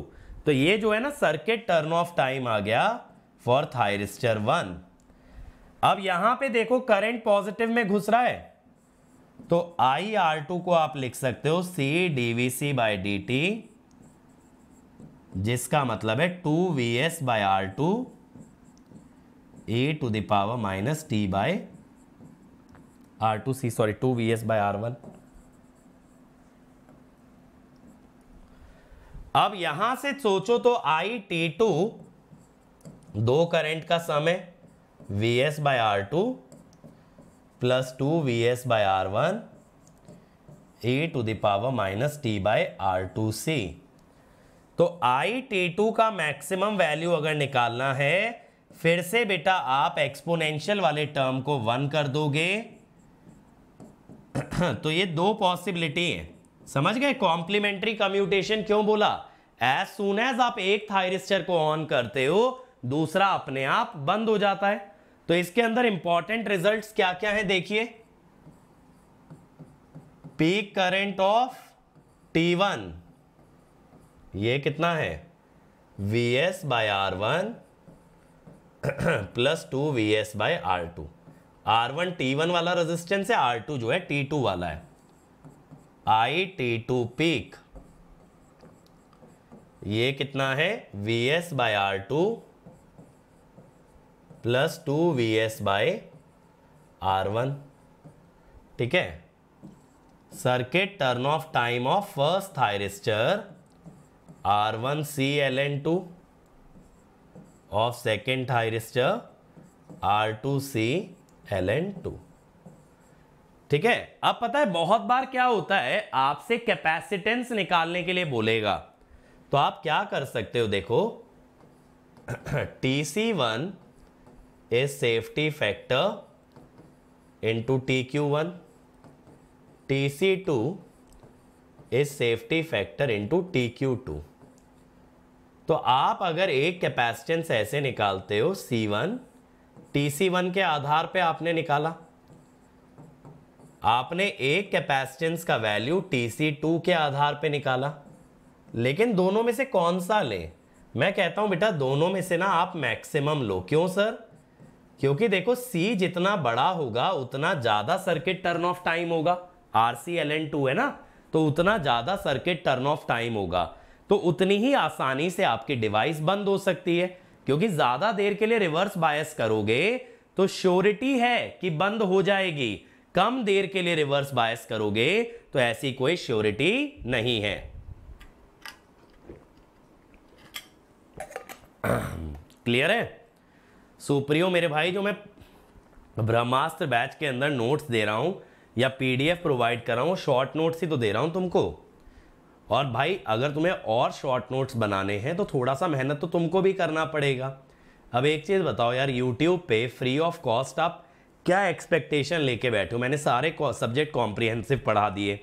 तो ये जो है ना सर्किट टर्न ऑफ टाइम आ गया फॉर थायरिस्टर वन अब यहां पे देखो करंट पॉजिटिव में घुस रहा है तो आई आर टू को आप लिख सकते हो C D V C by D T जिसका मतलब है two V S by R two e to the power minus T by R two C sorry two V S by R one अब यहां से सोचो तो आई टी टू दो current का सम है V S by R two plus two V S by R one e to the power minus T by R two C तो I T two का मैक्सिमम वैल्यू अगर निकालना है फिर से बेटा आप एक्सपोनेंशियल वाले टर्म को वन कर दोगे तो ये दो पॉसिबिलिटी है समझ गए कॉम्प्लीमेंट्री कम्यूटेशन क्यों बोला एज सुन एज आप एक थायरिस्टर को ऑन करते हो दूसरा अपने आप बंद हो जाता है तो इसके अंदर इंपॉर्टेंट रिजल्ट्स क्या क्या है देखिए peak current of T one ये कितना है V S by R one plus two V S by R two R one T one वाला रेजिस्टेंस है आर टू जो है टी टू वाला है आई टी टू पीक ये कितना है V S by R two plus two V S by R one ठीक है circuit turn off time of first thyristor R one C L N two of second thyristor R two C L N two ठीक है अब पता है बहुत बार क्या होता है आपसे कैपेसिटेंस निकालने के लिए बोलेगा तो आप क्या कर सकते हो देखो T C one is safety factor into TQ1. TC2 is safety factor into TQ2. तो आप अगर एक कैपेसिटेंस ऐसे निकालते हो C1 TC1 के आधार पे आपने निकाला आपने एक कैपेसिटेंस का वैल्यू TC2 के आधार पे निकाला लेकिन दोनों में से कौन सा लें मैं कहता हूं बेटा दोनों में से ना आप मैक्सिमम लो क्यों सर क्योंकि देखो C जितना बड़ा होगा उतना ज़्यादा सर्किट टर्न ऑफ टाइम होगा R C L N two है ना तो उतना ज़्यादा सर्किट टर्न ऑफ टाइम होगा तो उतनी ही आसानी से आपकी डिवाइस बंद हो सकती है क्योंकि ज़्यादा देर के लिए रिवर्स बायस करोगे तो श्योरिटी है कि बंद हो जाएगी कम देर के लिए रिवर्स बायस करोगे तो ऐसी कोई श्योरिटी नहीं है क्लियर है सुप्रियो मेरे भाई जो मैं ब्रह्मास्त्र बैच के अंदर नोट्स दे रहा हूँ या पीडीएफ प्रोवाइड कर रहा हूँ शॉर्ट नोट्स ही तो दे रहा हूँ तुमको और भाई अगर तुम्हें और शॉर्ट नोट्स बनाने हैं तो थोड़ा सा मेहनत तो तुमको भी करना पड़ेगा अब एक चीज़ बताओ यार यूट्यूब पे फ्री ऑफ कॉस्ट आप क्या एक्सपेक्टेशन लेके बैठो मैंने सारे सब्जेक्ट कॉम्प्रिहेंसिव पढ़ा दिए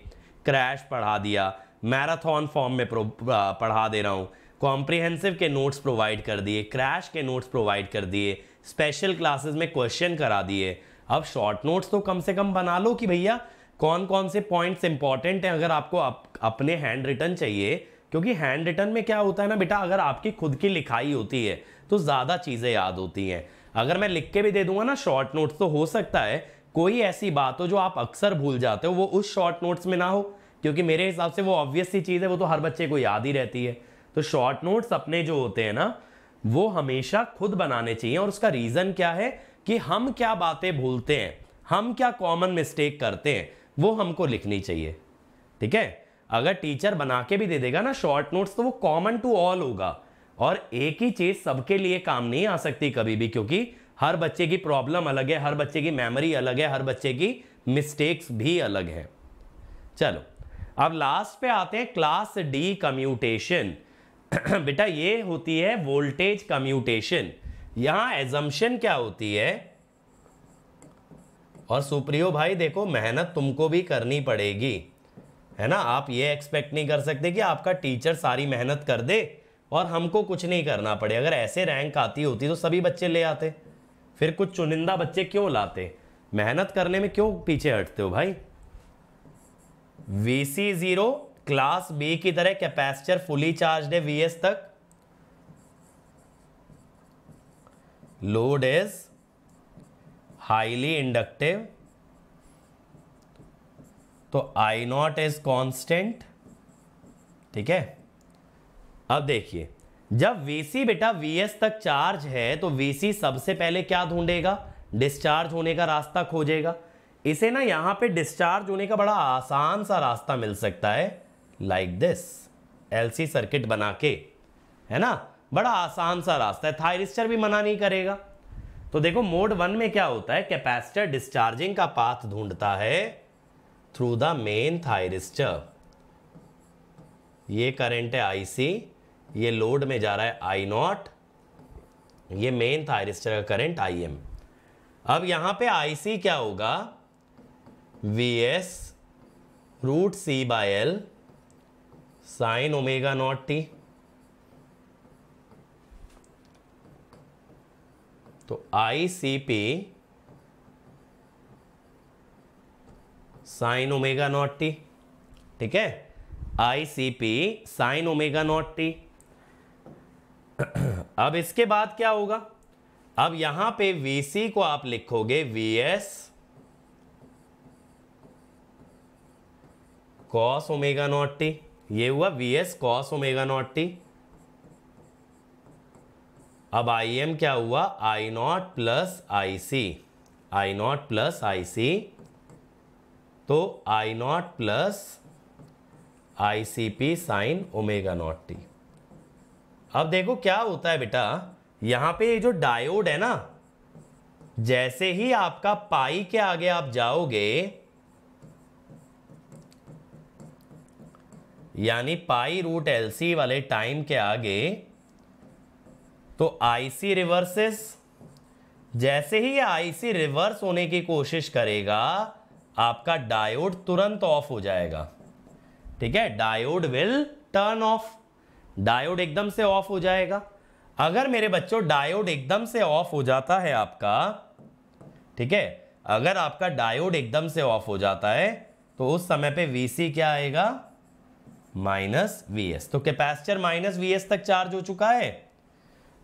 क्रैश पढ़ा दिया मैराथन फॉर्म में पढ़ा दे रहा हूँ कॉम्प्रिहेंसिव के नोट्स प्रोवाइड कर दिए क्रैश के नोट्स प्रोवाइड कर दिए स्पेशल क्लासेस में क्वेश्चन करा दिए अब शॉर्ट नोट्स तो कम से कम बना लो कि भैया कौन कौन से पॉइंट्स इंपॉर्टेंट हैं अगर आपको अप, अपने हैंड रिटर्न चाहिए क्योंकि हैंड रिटर्न में क्या होता है ना बेटा अगर आपकी खुद की लिखाई होती है तो ज़्यादा चीज़ें याद होती हैं अगर मैं लिख के भी दे दूंगा ना शॉर्ट नोट्स तो हो सकता है कोई ऐसी बात हो जो आप अक्सर भूल जाते हो वो उस शॉर्ट नोट्स में ना हो क्योंकि मेरे हिसाब से वो ऑब्वियस सी चीज़ है वो तो हर बच्चे को याद ही रहती है तो शॉर्ट नोट्स अपने जो होते हैं ना वो हमेशा खुद बनाने चाहिए और उसका रीज़न क्या है कि हम क्या बातें भूलते हैं हम क्या कॉमन मिस्टेक करते हैं वो हमको लिखनी चाहिए ठीक है अगर टीचर बना के भी दे देगा ना शॉर्ट नोट्स तो वो कॉमन टू ऑल होगा और एक ही चीज़ सबके लिए काम नहीं आ सकती कभी भी क्योंकि हर बच्चे की प्रॉब्लम अलग है हर बच्चे की मेमोरी अलग है हर बच्चे की मिस्टेक्स भी अलग हैं चलो अब लास्ट पे आते हैं क्लास डी कम्यूटेशन बेटा ये होती है वोल्टेज कम्यूटेशन यहां एजम्पन क्या होती है और सुप्रियो भाई देखो मेहनत तुमको भी करनी पड़ेगी है ना आप ये एक्सपेक्ट नहीं कर सकते कि आपका टीचर सारी मेहनत कर दे और हमको कुछ नहीं करना पड़े अगर ऐसे रैंक आती होती तो सभी बच्चे ले आते फिर कुछ चुनिंदा बच्चे क्यों लाते मेहनत करने में क्यों पीछे हटते हो भाई V C zero class B की तरह कैपेसिटर फुली चार्ज है वी एस तक लोड इज हाईली इंडक्टिव तो आई नॉट इज कॉन्स्टेंट ठीक है अब देखिए जब VC बेटा VS तक चार्ज है तो VC सबसे पहले क्या ढूंढेगा डिस्चार्ज होने का रास्ता खोजेगा इसे ना यहां पे डिस्चार्ज होने का बड़ा आसान सा रास्ता मिल सकता है लाइक दिस एलसी सर्किट बना के है ना बड़ा आसान सा रास्ता है थायरिस्टर भी मना नहीं करेगा तो देखो मोड वन में क्या होता है कैपेसिटर डिस्चार्जिंग का पाथ ढूंढता है थ्रू द मेन थायरिस्टर ये करंट है आईसी ये लोड में जा रहा है आई नॉट ये मेन थायरिस्टर का करंट आई एम अब यहां पे आईसी क्या होगा V S root C by L sine omega naught T तो I C P sine omega naught T ठीक है I C P sine omega naught T अब इसके बाद क्या होगा अब यहां पे सी को आप लिखोगे VS cos omega naught T ये हुआ V S cos omega naught T अब आई एम क्या हुआ I naught plus I C I naught plus I C तो I naught plus I C P sine omega naught T अब देखो क्या होता है बेटा यहां पे ये जो डायोड है ना जैसे ही आपका पाई के आगे आप जाओगे यानी पाई रूट एल सी वाले टाइम के आगे तो आई सी रिवर्सेस जैसे ही आई सी रिवर्स होने की कोशिश करेगा आपका डायोड तुरंत ऑफ हो जाएगा ठीक है diode will turn off diode एकदम से ऑफ हो जाएगा अगर मेरे बच्चों डायोड एकदम से ऑफ हो जाता है आपका ठीक है अगर आपका डायोड एकदम से ऑफ हो जाता है तो उस समय पे वीसी क्या आएगा माइनस वी तो कैपेसिटर माइनस वी तक चार्ज हो चुका है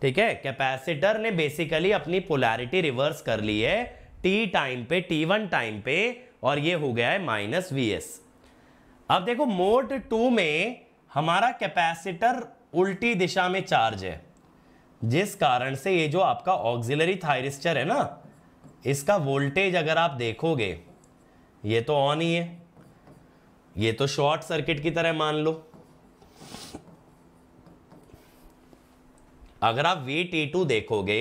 ठीक है कैपेसिटर ने बेसिकली अपनी पोलैरिटी रिवर्स कर ली है टी टाइम पे टी वन टाइम पे और ये हो गया है माइनस वी अब देखो मोड टू में हमारा कैपेसिटर उल्टी दिशा में चार्ज है जिस कारण से ये जो आपका ऑक्सिलरी थायरिस्टर है ना इसका वोल्टेज अगर आप देखोगे ये तो ऑन ही है ये तो शॉर्ट सर्किट की तरह मान लो अगर आप वी टी टू देखोगे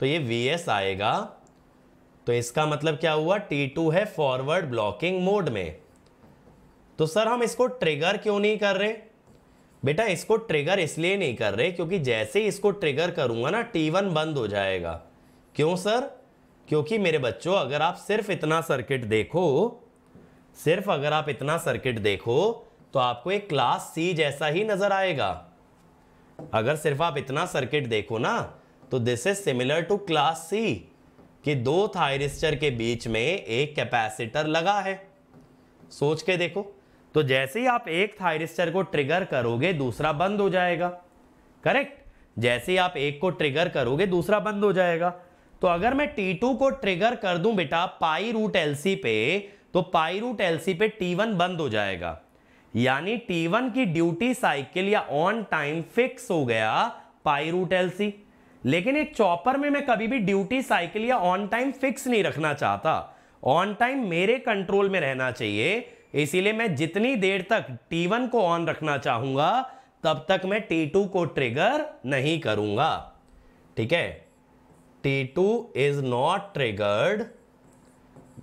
तो ये वी एस आएगा तो इसका मतलब क्या हुआ टी टू है फॉरवर्ड ब्लॉकिंग मोड में तो सर हम इसको ट्रिगर क्यों नहीं कर रहे बेटा इसको ट्रिगर इसलिए नहीं कर रहे क्योंकि जैसे ही इसको ट्रिगर करूंगा ना टी वन बंद हो जाएगा क्यों सर क्योंकि मेरे बच्चों अगर आप सिर्फ इतना सर्किट देखो सिर्फ अगर आप इतना सर्किट देखो तो आपको एक क्लास सी जैसा ही नजर आएगा अगर सिर्फ आप इतना सर्किट देखो ना तो this is similar to class C कि दो थायरिस्टर के बीच में एक कैपेसिटर लगा है सोच के देखो तो जैसे ही आप एक थायरिस्टर को ट्रिगर करोगे दूसरा बंद हो जाएगा करेक्ट जैसे ही आप एक को ट्रिगर करोगे दूसरा बंद हो जाएगा तो अगर मैं T2 को ट्रिगर कर दूं बेटा पाई रूट एल पे तो पाई रूट एल सी पे टी वन बंद हो जाएगा यानी टी वन की ड्यूटी साइकिल या ऑन टाइम फिक्स हो गया पाई रूट एल सी लेकिन एक चॉपर में मैं कभी भी ड्यूटी साइकिल या ऑन टाइम फिक्स नहीं रखना चाहता ऑन टाइम मेरे कंट्रोल में रहना चाहिए इसीलिए मैं जितनी देर तक T1 को ऑन रखना चाहूंगा तब तक मैं T2 को ट्रिगर नहीं करूंगा ठीक है T2 is not triggered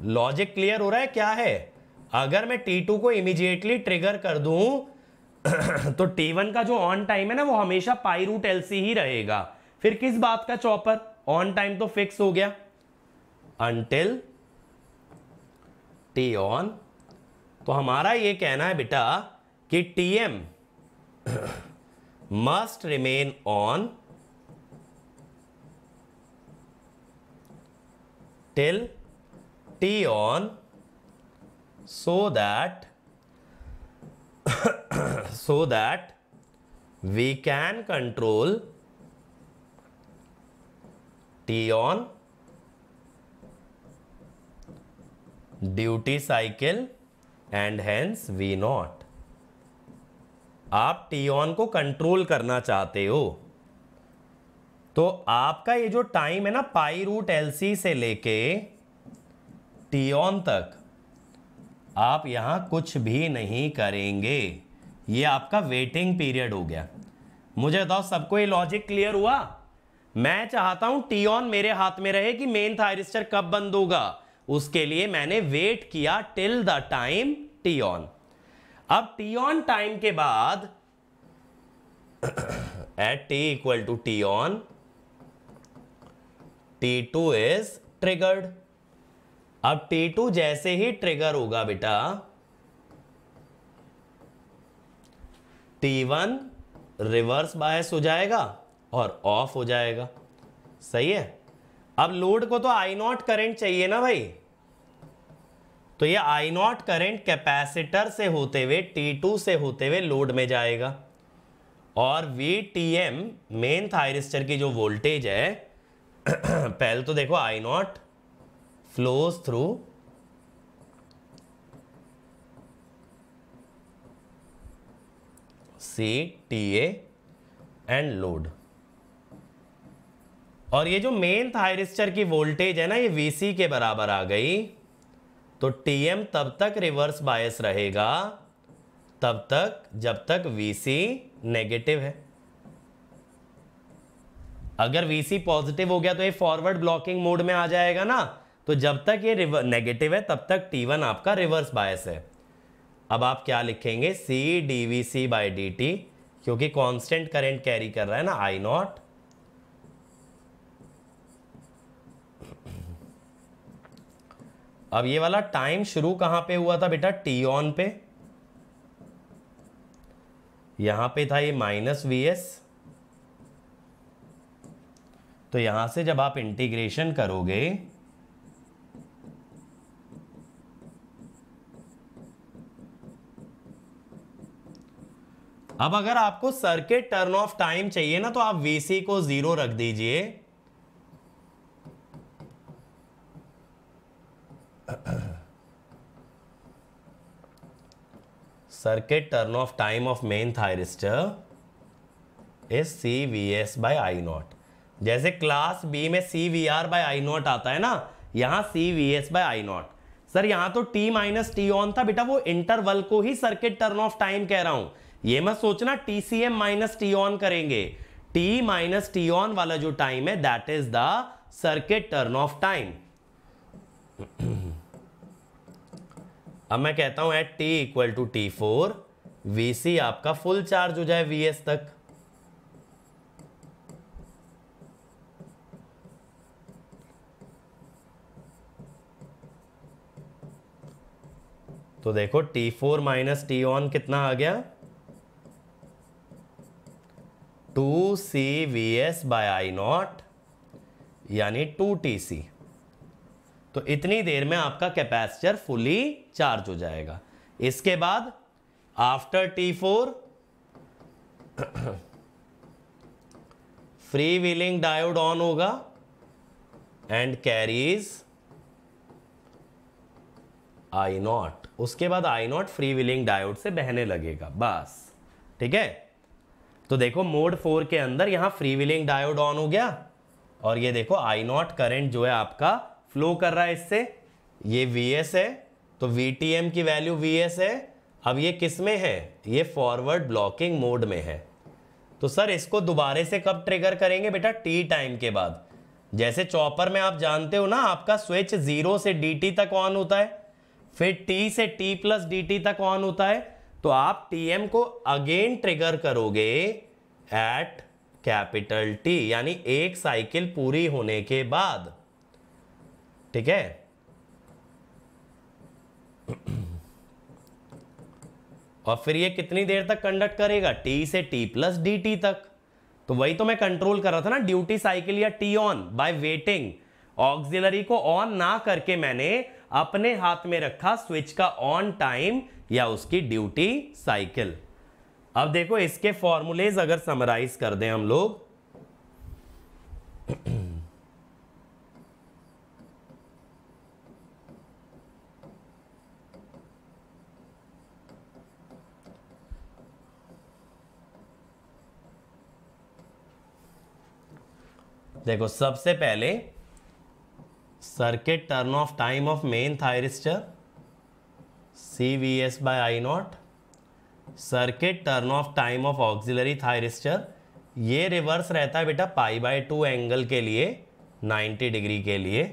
logic clear हो रहा है क्या है अगर मैं T2 को इमीडिएटली ट्रिगर कर दूं तो T1 का जो ऑन टाइम है ना वो हमेशा पाई रूट एल ही रहेगा फिर किस बात का चॉपर ऑन टाइम तो फिक्स हो गया अंटिल टी ऑन तो हमारा ये कहना है बेटा कि T M must remain on till T on so that so that we can control T on duty cycle and hence V not aap t on ko control karna chahte ho तो आपका ये जो time है ना pi root LC से लेके on तक आप यहाँ कुछ भी नहीं करेंगे ये आपका वेटिंग पीरियड हो गया मुझे बताओ सबको ये लॉजिक क्लियर हुआ मैं चाहता हूँ ऑन मेरे हाथ में रहे कि मेन थायरिस्टर कब बंद होगा उसके लिए मैंने वेट किया टिल द टाइम ऑन अब ऑन टाइम के बाद at T equal to T on T two is triggered अब T2 जैसे ही ट्रिगर होगा बेटा टी वन रिवर्स बायस हो जाएगा और ऑफ हो जाएगा सही है अब लोड को तो आई नॉट करेंट चाहिए ना भाई तो ये आई नॉट करेंट कैपेसिटर से होते हुए टी टू से होते हुए लोड में जाएगा और V T M main thyristor की जो वोल्टेज है पहले तो देखो I naught flows through C T A and load और ये जो मेन थायरिस्टर की वोल्टेज है ना ये सी के बराबर आ गई तो टीएम तब तक रिवर्स बायस रहेगा तब तक जब तक सी नेगेटिव है अगर सी पॉजिटिव हो गया तो ये फॉरवर्ड ब्लॉकिंग मोड में आ जाएगा ना तो जब तक ये नेगेटिव है तब तक टी वन आपका रिवर्स बायस है अब आप क्या लिखेंगे C D V C by D T क्योंकि कांस्टेंट करंट कैरी कर रहा है ना आई नॉट अब ये वाला टाइम शुरू कहां पे हुआ था बेटा टी ऑन पे यहां पे था ये माइनस वी एस तो यहां से जब आप इंटीग्रेशन करोगे अब अगर आपको सर्किट टर्न ऑफ टाइम चाहिए ना तो आप वीसी को जीरो रख दीजिए off time of main thyristor is C V S by I naught जैसे क्लास बी में C V R by I naught आता है ना यहां C V S by I naught sir यहां तो टी माइनस टी ऑन था बेटा वो इंटरवल को ही सर्किट टर्न ऑफ टाइम कह रहा हूं ये मत सोचना T C M minus T on करेंगे टी माइनस टी ऑन वाला जो टाइम है that is the circuit turn off time अब मैं कहता हूं at T equal to T four C आपका फुल चार्ज हो जाए वीएस तक तो देखो T4 four minus T on कितना आ गया two C V S by I naught यानी टू टी सी तो इतनी देर में आपका कैपेसिटर फुली चार्ज हो जाएगा इसके बाद after T four free wheeling diode on होगा एंड कैरीज आई नॉट उसके बाद I naught free wheeling diode से बहने लगेगा बस ठीक है तो देखो मोड फोर के अंदर यहाँ फ्री व्हीलिंग डायोड ऑन हो गया और ये देखो आई नॉट करेंट जो है आपका फ्लो कर रहा है इससे ये वी एस है तो वी टी एम की वैल्यू वी एस है अब ये किस में है ये फॉरवर्ड ब्लॉकिंग मोड में है तो सर इसको दोबारे से कब ट्रिगर करेंगे बेटा टी टाइम के बाद जैसे चॉपर में आप जानते हो ना आपका स्विच जीरो से डी तक ऑन होता है फिर टी से टी प्लस डी तक ऑन होता है तो आप टीएम को अगेन ट्रिगर करोगे एट कैपिटल टी यानी एक साइकिल पूरी होने के बाद ठीक है और फिर ये कितनी देर तक कंडक्ट करेगा टी से टी प्लस डी टी तक तो वही तो मैं कंट्रोल कर रहा था ना ड्यूटी साइकिल या T on by waiting auxiliary को ऑन ना करके मैंने अपने हाथ में रखा स्विच का ऑन टाइम या उसकी ड्यूटी साइकिल अब देखो इसके फॉर्मूलेज अगर समराइज कर दें हम लोग देखो सबसे पहले circuit turn off time of main thyristor CVS by I naught circuit turn off time of auxiliary thyristor ये रिवर्स रहता है बेटा पाई बाय टू एंगल के लिए 90 डिग्री के लिए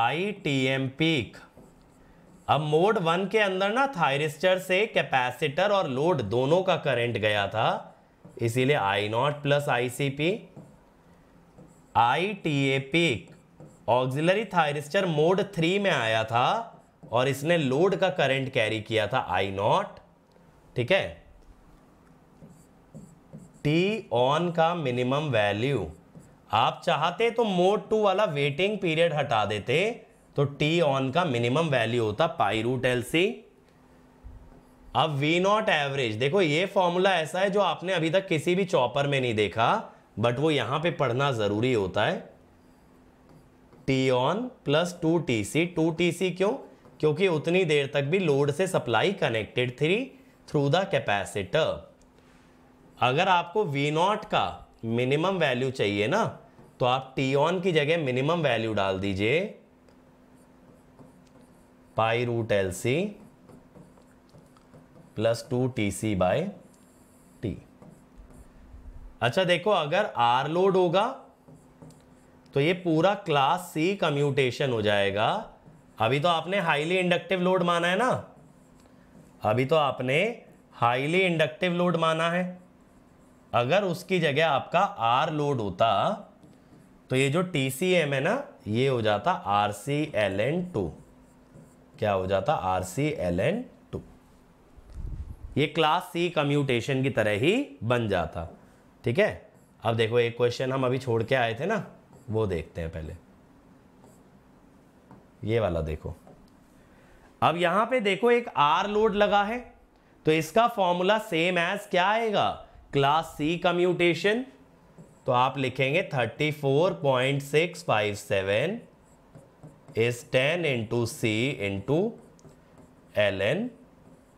आई टी एम पीक अब मोड वन के अंदर ना थायरिस्टर से कैपेसिटर और लोड दोनों का करंट गया था इसीलिए I naught plus I C P I T A peak auxiliary thyristor mode three में आया था और इसने लोड का करंट कैरी किया था आई नॉट ठीक है टी ऑन का मिनिमम वैल्यू आप चाहते तो मोड टू वाला वेटिंग पीरियड हटा देते तो टी ऑन का मिनिमम वैल्यू होता पाई रूट एल सी अब वी नॉट एवरेज देखो ये फॉर्मूला ऐसा है जो आपने अभी तक किसी भी चॉपर में नहीं देखा बट वो यहां पे पढ़ना ज़रूरी होता है T on plus two T C two T C क्यों क्योंकि उतनी देर तक भी लोड से supply connected through through the capacitor अगर आपको वी नॉट का मिनिमम वैल्यू चाहिए ना तो आप टी ऑन की जगह मिनिमम वैल्यू डाल दीजिए pi root L C plus two T C by T अच्छा देखो अगर आर लोड होगा तो ये पूरा क्लास सी कम्यूटेशन हो जाएगा अभी तो आपने हाईली इंडक्टिव लोड माना है ना अभी तो आपने हाईली इंडक्टिव लोड माना है अगर उसकी जगह आपका आर लोड होता तो ये जो टी सी एम है ना ये हो जाता R C L N two क्या हो जाता R C L N two ये क्लास सी कम्यूटेशन की तरह ही बन जाता ठीक है अब देखो एक क्वेश्चन हम अभी छोड़ के आए थे ना वो देखते हैं पहले ये वाला देखो अब यहां पे देखो एक आर लोड लगा है तो इसका फॉर्मूला सेम एज क्या आएगा क्लास सी का म्यूटेशन तो आप लिखेंगे 34.657 is 10 into C into L N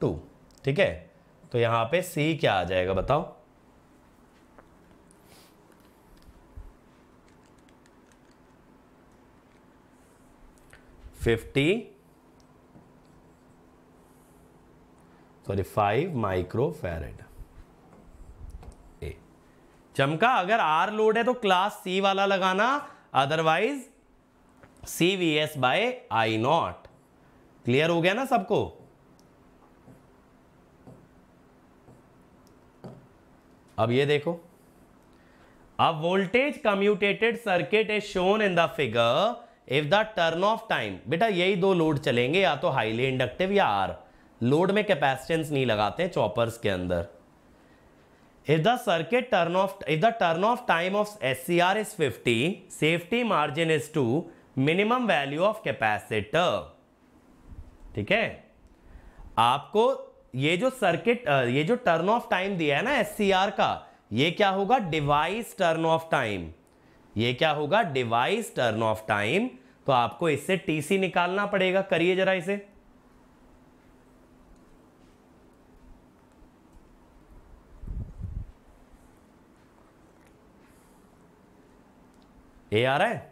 two ठीक है तो यहां पे सी क्या आ जाएगा बताओ fifty sorry five microfarad ए चमका अगर आर लोड है तो क्लास सी वाला लगाना otherwise C V S by I naught clear हो गया ना सबको अब ये देखो अब voltage commutated circuit is shown in the figure if the turn off time बेटा यही दो लोड चलेंगे या तो हाईली इंडक्टिव या आर लोड में कैपेसिटेंस नहीं लगाते चॉपर्स के अंदर if the circuit turn off if the turn off time of S C R is fifty safety margin is to minimum value of capacitor ठीक है आपको ये जो सर्किट ये जो टर्न ऑफ टाइम दिया है ना एस सी आर का ये क्या होगा डिवाइस टर्न ऑफ टाइम ये क्या होगा डिवाइस टर्न ऑफ टाइम तो आपको इससे टीसी निकालना पड़ेगा करिए जरा इसे ए आ रहा है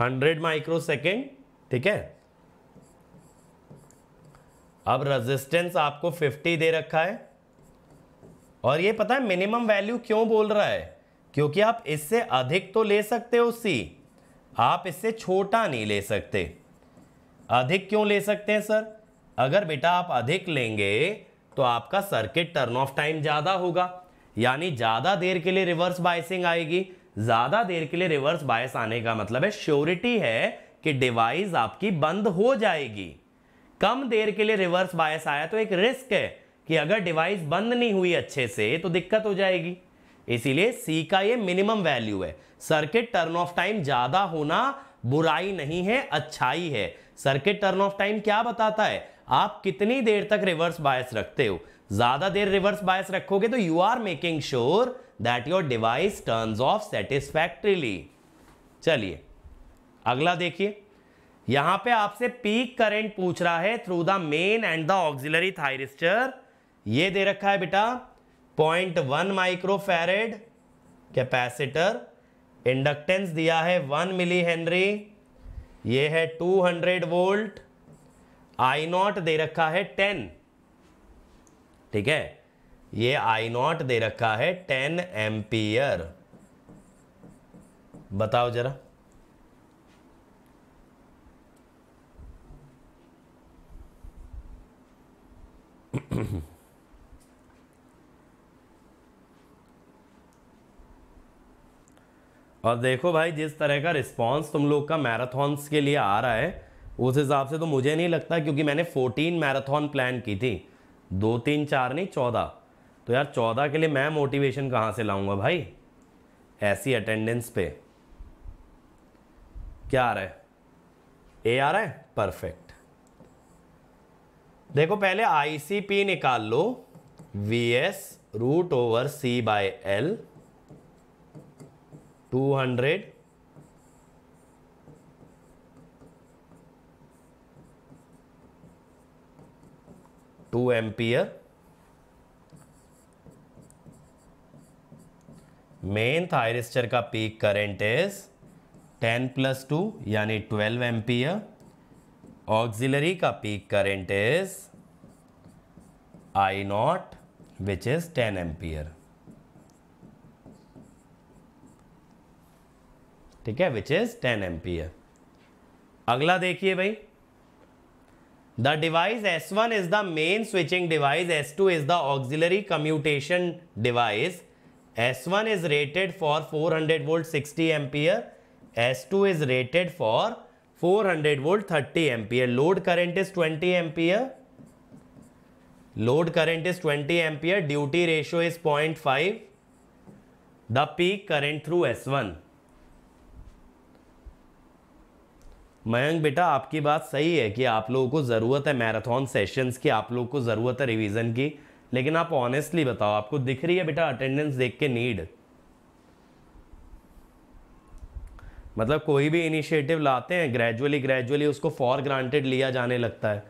हंड्रेड माइक्रो सेकेंड ठीक है अब रेजिस्टेंस आपको 50 दे रखा है और ये पता है मिनिमम वैल्यू क्यों बोल रहा है क्योंकि आप इससे अधिक तो ले सकते हो सी आप इससे छोटा नहीं ले सकते अधिक क्यों ले सकते हैं सर अगर बेटा आप अधिक लेंगे तो आपका सर्किट टर्न ऑफ टाइम ज़्यादा होगा यानी ज़्यादा देर के लिए रिवर्स बाइसिंग आएगी ज़्यादा देर के लिए रिवर्स बायस आने का मतलब है श्योरिटी है कि डिवाइस आपकी बंद हो जाएगी कम देर के लिए रिवर्स बायस आया तो एक रिस्क है कि अगर डिवाइस बंद नहीं हुई अच्छे से तो दिक्कत हो जाएगी इसीलिए सी का ये मिनिमम वैल्यू है सर्किट टर्न ऑफ टाइम ज़्यादा होना बुराई नहीं है अच्छाई है सर्किट टर्न ऑफ टाइम क्या बताता है आप कितनी देर तक रिवर्स बायस रखते हो ज़्यादा देर रिवर्स बायस रखोगे तो you are making sure that your device turns off satisfactorily चलिए अगला देखिए यहां पे आपसे पीक करंट पूछ रहा है through the main and the auxiliary thyristor ये दे रखा है बेटा point one microfarad capacitor inductance दिया है वन मिली हेनरी ये है two hundred volt I naught दे रखा है टेन ठीक है ये आई नॉट दे रखा है टेन एम्पियर बताओ जरा और देखो भाई जिस तरह का रिस्पांस तुम लोग का मैराथॉन्स के लिए आ रहा है उस हिसाब से तो मुझे नहीं लगता क्योंकि मैंने 14 मैराथन प्लान की थी दो तीन चार नहीं चौदह तो यार चौदह के लिए मैं मोटिवेशन कहाँ से लाऊंगा भाई ऐसी अटेंडेंस पे क्या आ रहा है ए आ रहा है परफेक्ट देखो पहले आईसीपी निकाल लो V S root over C by L two hundred two ampere main thyristor का peak current is 10 plus two यानी 12 एम्पियर ऑक्सिलरी का peak current is I naught which is 10 ampere ठीक है विच इज 10 एम्पियर अगला देखिए भाई the device S one is the main switching device S two is the auxiliary commutation device S1 is rated for 400 volt 60 ampere. S2 is rated for 400 volt 30 ampere. Load current is 20 ampere. Load current is 20 ampere. Duty ratio is 0.5. The peak current through S1. Mayank बेटा आपकी बात सही है कि आप लोगों को ज़रूरत है मैराथन सेशंस की आप लोगों को ज़रूरत है रिवीजन की लेकिन आप ऑनेस्टली बताओ आपको दिख रही है बेटा अटेंडेंस देख के नीड मतलब कोई भी इनिशिएटिव लाते हैं ग्रेजुअली ग्रेजुअली उसको फॉर ग्रांटेड लिया जाने लगता है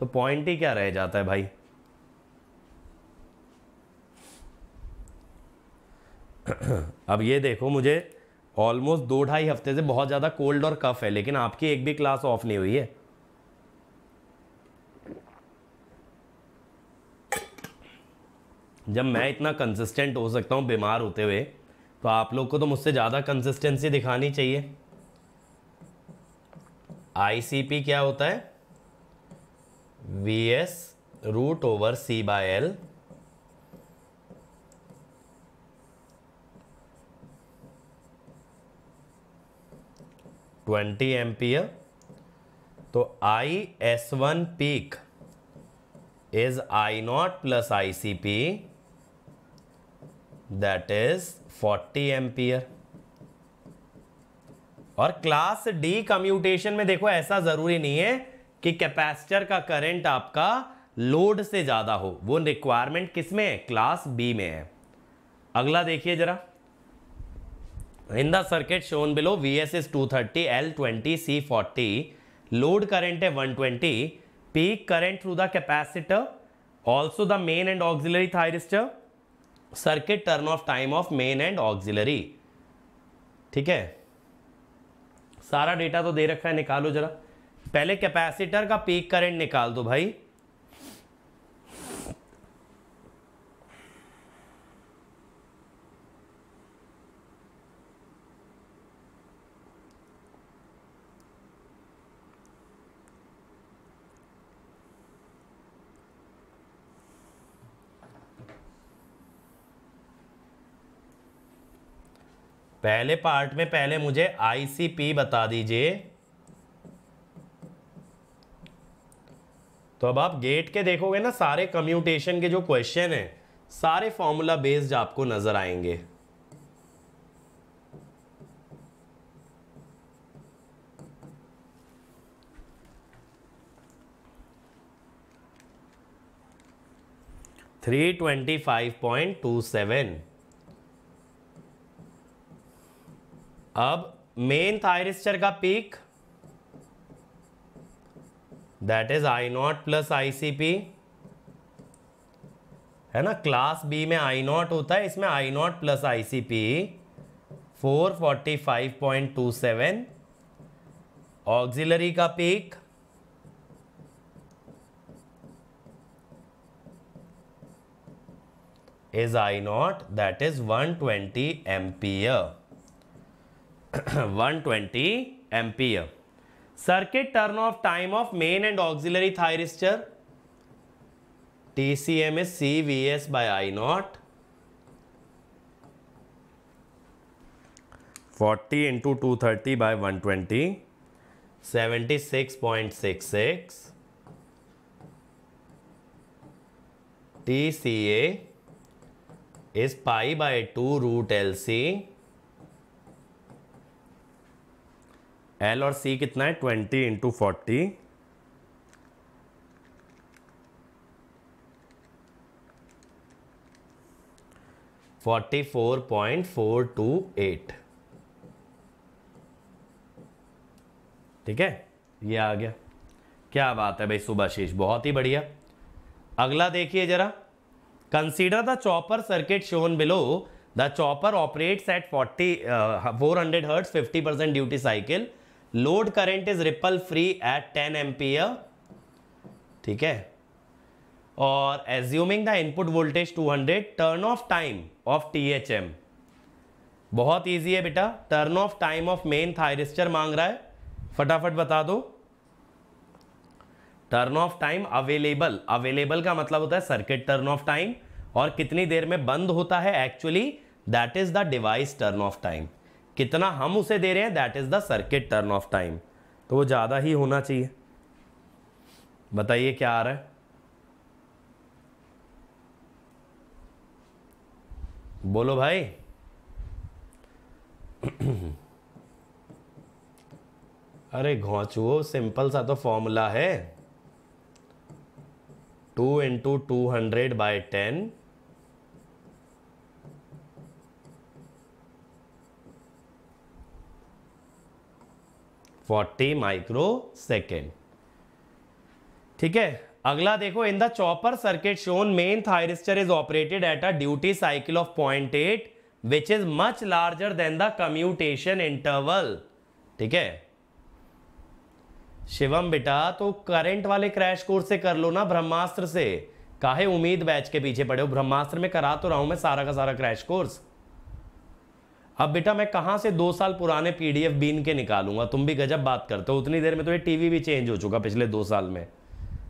तो पॉइंट ही क्या रह जाता है भाई अब ये देखो मुझे ऑलमोस्ट दो ढाई हफ्ते से बहुत ज़्यादा कोल्ड और कफ है लेकिन आपकी एक भी क्लास ऑफ नहीं हुई है जब मैं इतना कंसिस्टेंट हो सकता हूँ बीमार होते हुए तो आप लोग को तो मुझसे ज़्यादा कंसिस्टेंसी दिखानी चाहिए आई क्या होता है V S root over C by L twenty M तो I S one peak is I naught plus I C P that is 40 ampere और क्लास डी कम्यूटेशन में देखो ऐसा जरूरी नहीं है कि कैपेसिटर का करंट आपका लोड से ज्यादा हो वो रिक्वायरमेंट किस में है क्लास बी में है अगला देखिए जरा in the circuit shown below V S is two thirty L twenty C forty load current है one twenty peak current through the capacitor also the main and auxiliary thyristor circuit turn off time of main and auxiliary ठीक है सारा data तो दे रखा है निकालो जरा पहले कैपेसिटर का पीक करंट निकाल दो भाई पहले पार्ट में पहले मुझे आईसीपी बता दीजिए तो अब आप गेट के देखोगे ना सारे कम्यूटेशन के जो क्वेश्चन हैं सारे फॉर्मूला बेस्ड आपको नजर आएंगे three twenty five point two seven अब मेन थायरिस्टर का peak that is I naught plus ICP है ना क्लास बी में आई नॉट होता है इसमें I naught plus ICP 445.27 four forty five point two seven auxiliary का peak is I naught that is one twenty ampere 120 ampere circuit turn off time of main and auxiliary thyristor TCM M is C V S by I naught 40 into two thirty by one twenty seventy six point six six T C pi two root L C L और C कितना है twenty into forty forty four point four two eight ठीक है ये आ गया क्या बात है भाई सुभाशीष बहुत ही बढ़िया अगला देखिए जरा consider the chopper circuit shown below the chopper operates at forty four hundred hertz fifty percent duty cycle load current is ripple free at ten ampere ठीक है और assuming the input voltage 200 turn off time of THM बहुत easy है बेटा turn off time of main thyristor मांग रहा है फटाफट बता दो turn off time available available का मतलब होता है सर्किट टर्न ऑफ टाइम और कितनी देर में बंद होता है actually that is the device turn off time कितना हम उसे दे रहे हैं that is the circuit turn off time तो वो ज़्यादा ही होना चाहिए बताइए क्या आ रहा है बोलो भाई अरे घोचू सिंपल सा तो फॉर्मूला है two into two hundred by ten 40 microsecond ठीक है अगला देखो in the chopper circuit shown main thyristor is operated at a duty cycle of point eight which is much larger than the commutation interval ठीक है शिवम बेटा तो current वाले crash course से कर लो ना ब्रह्मास्त्र से काहे उम्मीद बैच के पीछे पड़े हो ब्रह्मास्त्र में करा तो रहा हूं मैं सारा का सारा क्रैश कोर्स अब बेटा मैं कहाँ से दो साल पुराने पीडीएफ बीन के निकालूंगा तुम भी गजब बात करते हो उतनी देर में तो ये टीवी भी चेंज हो चुका पिछले दो साल में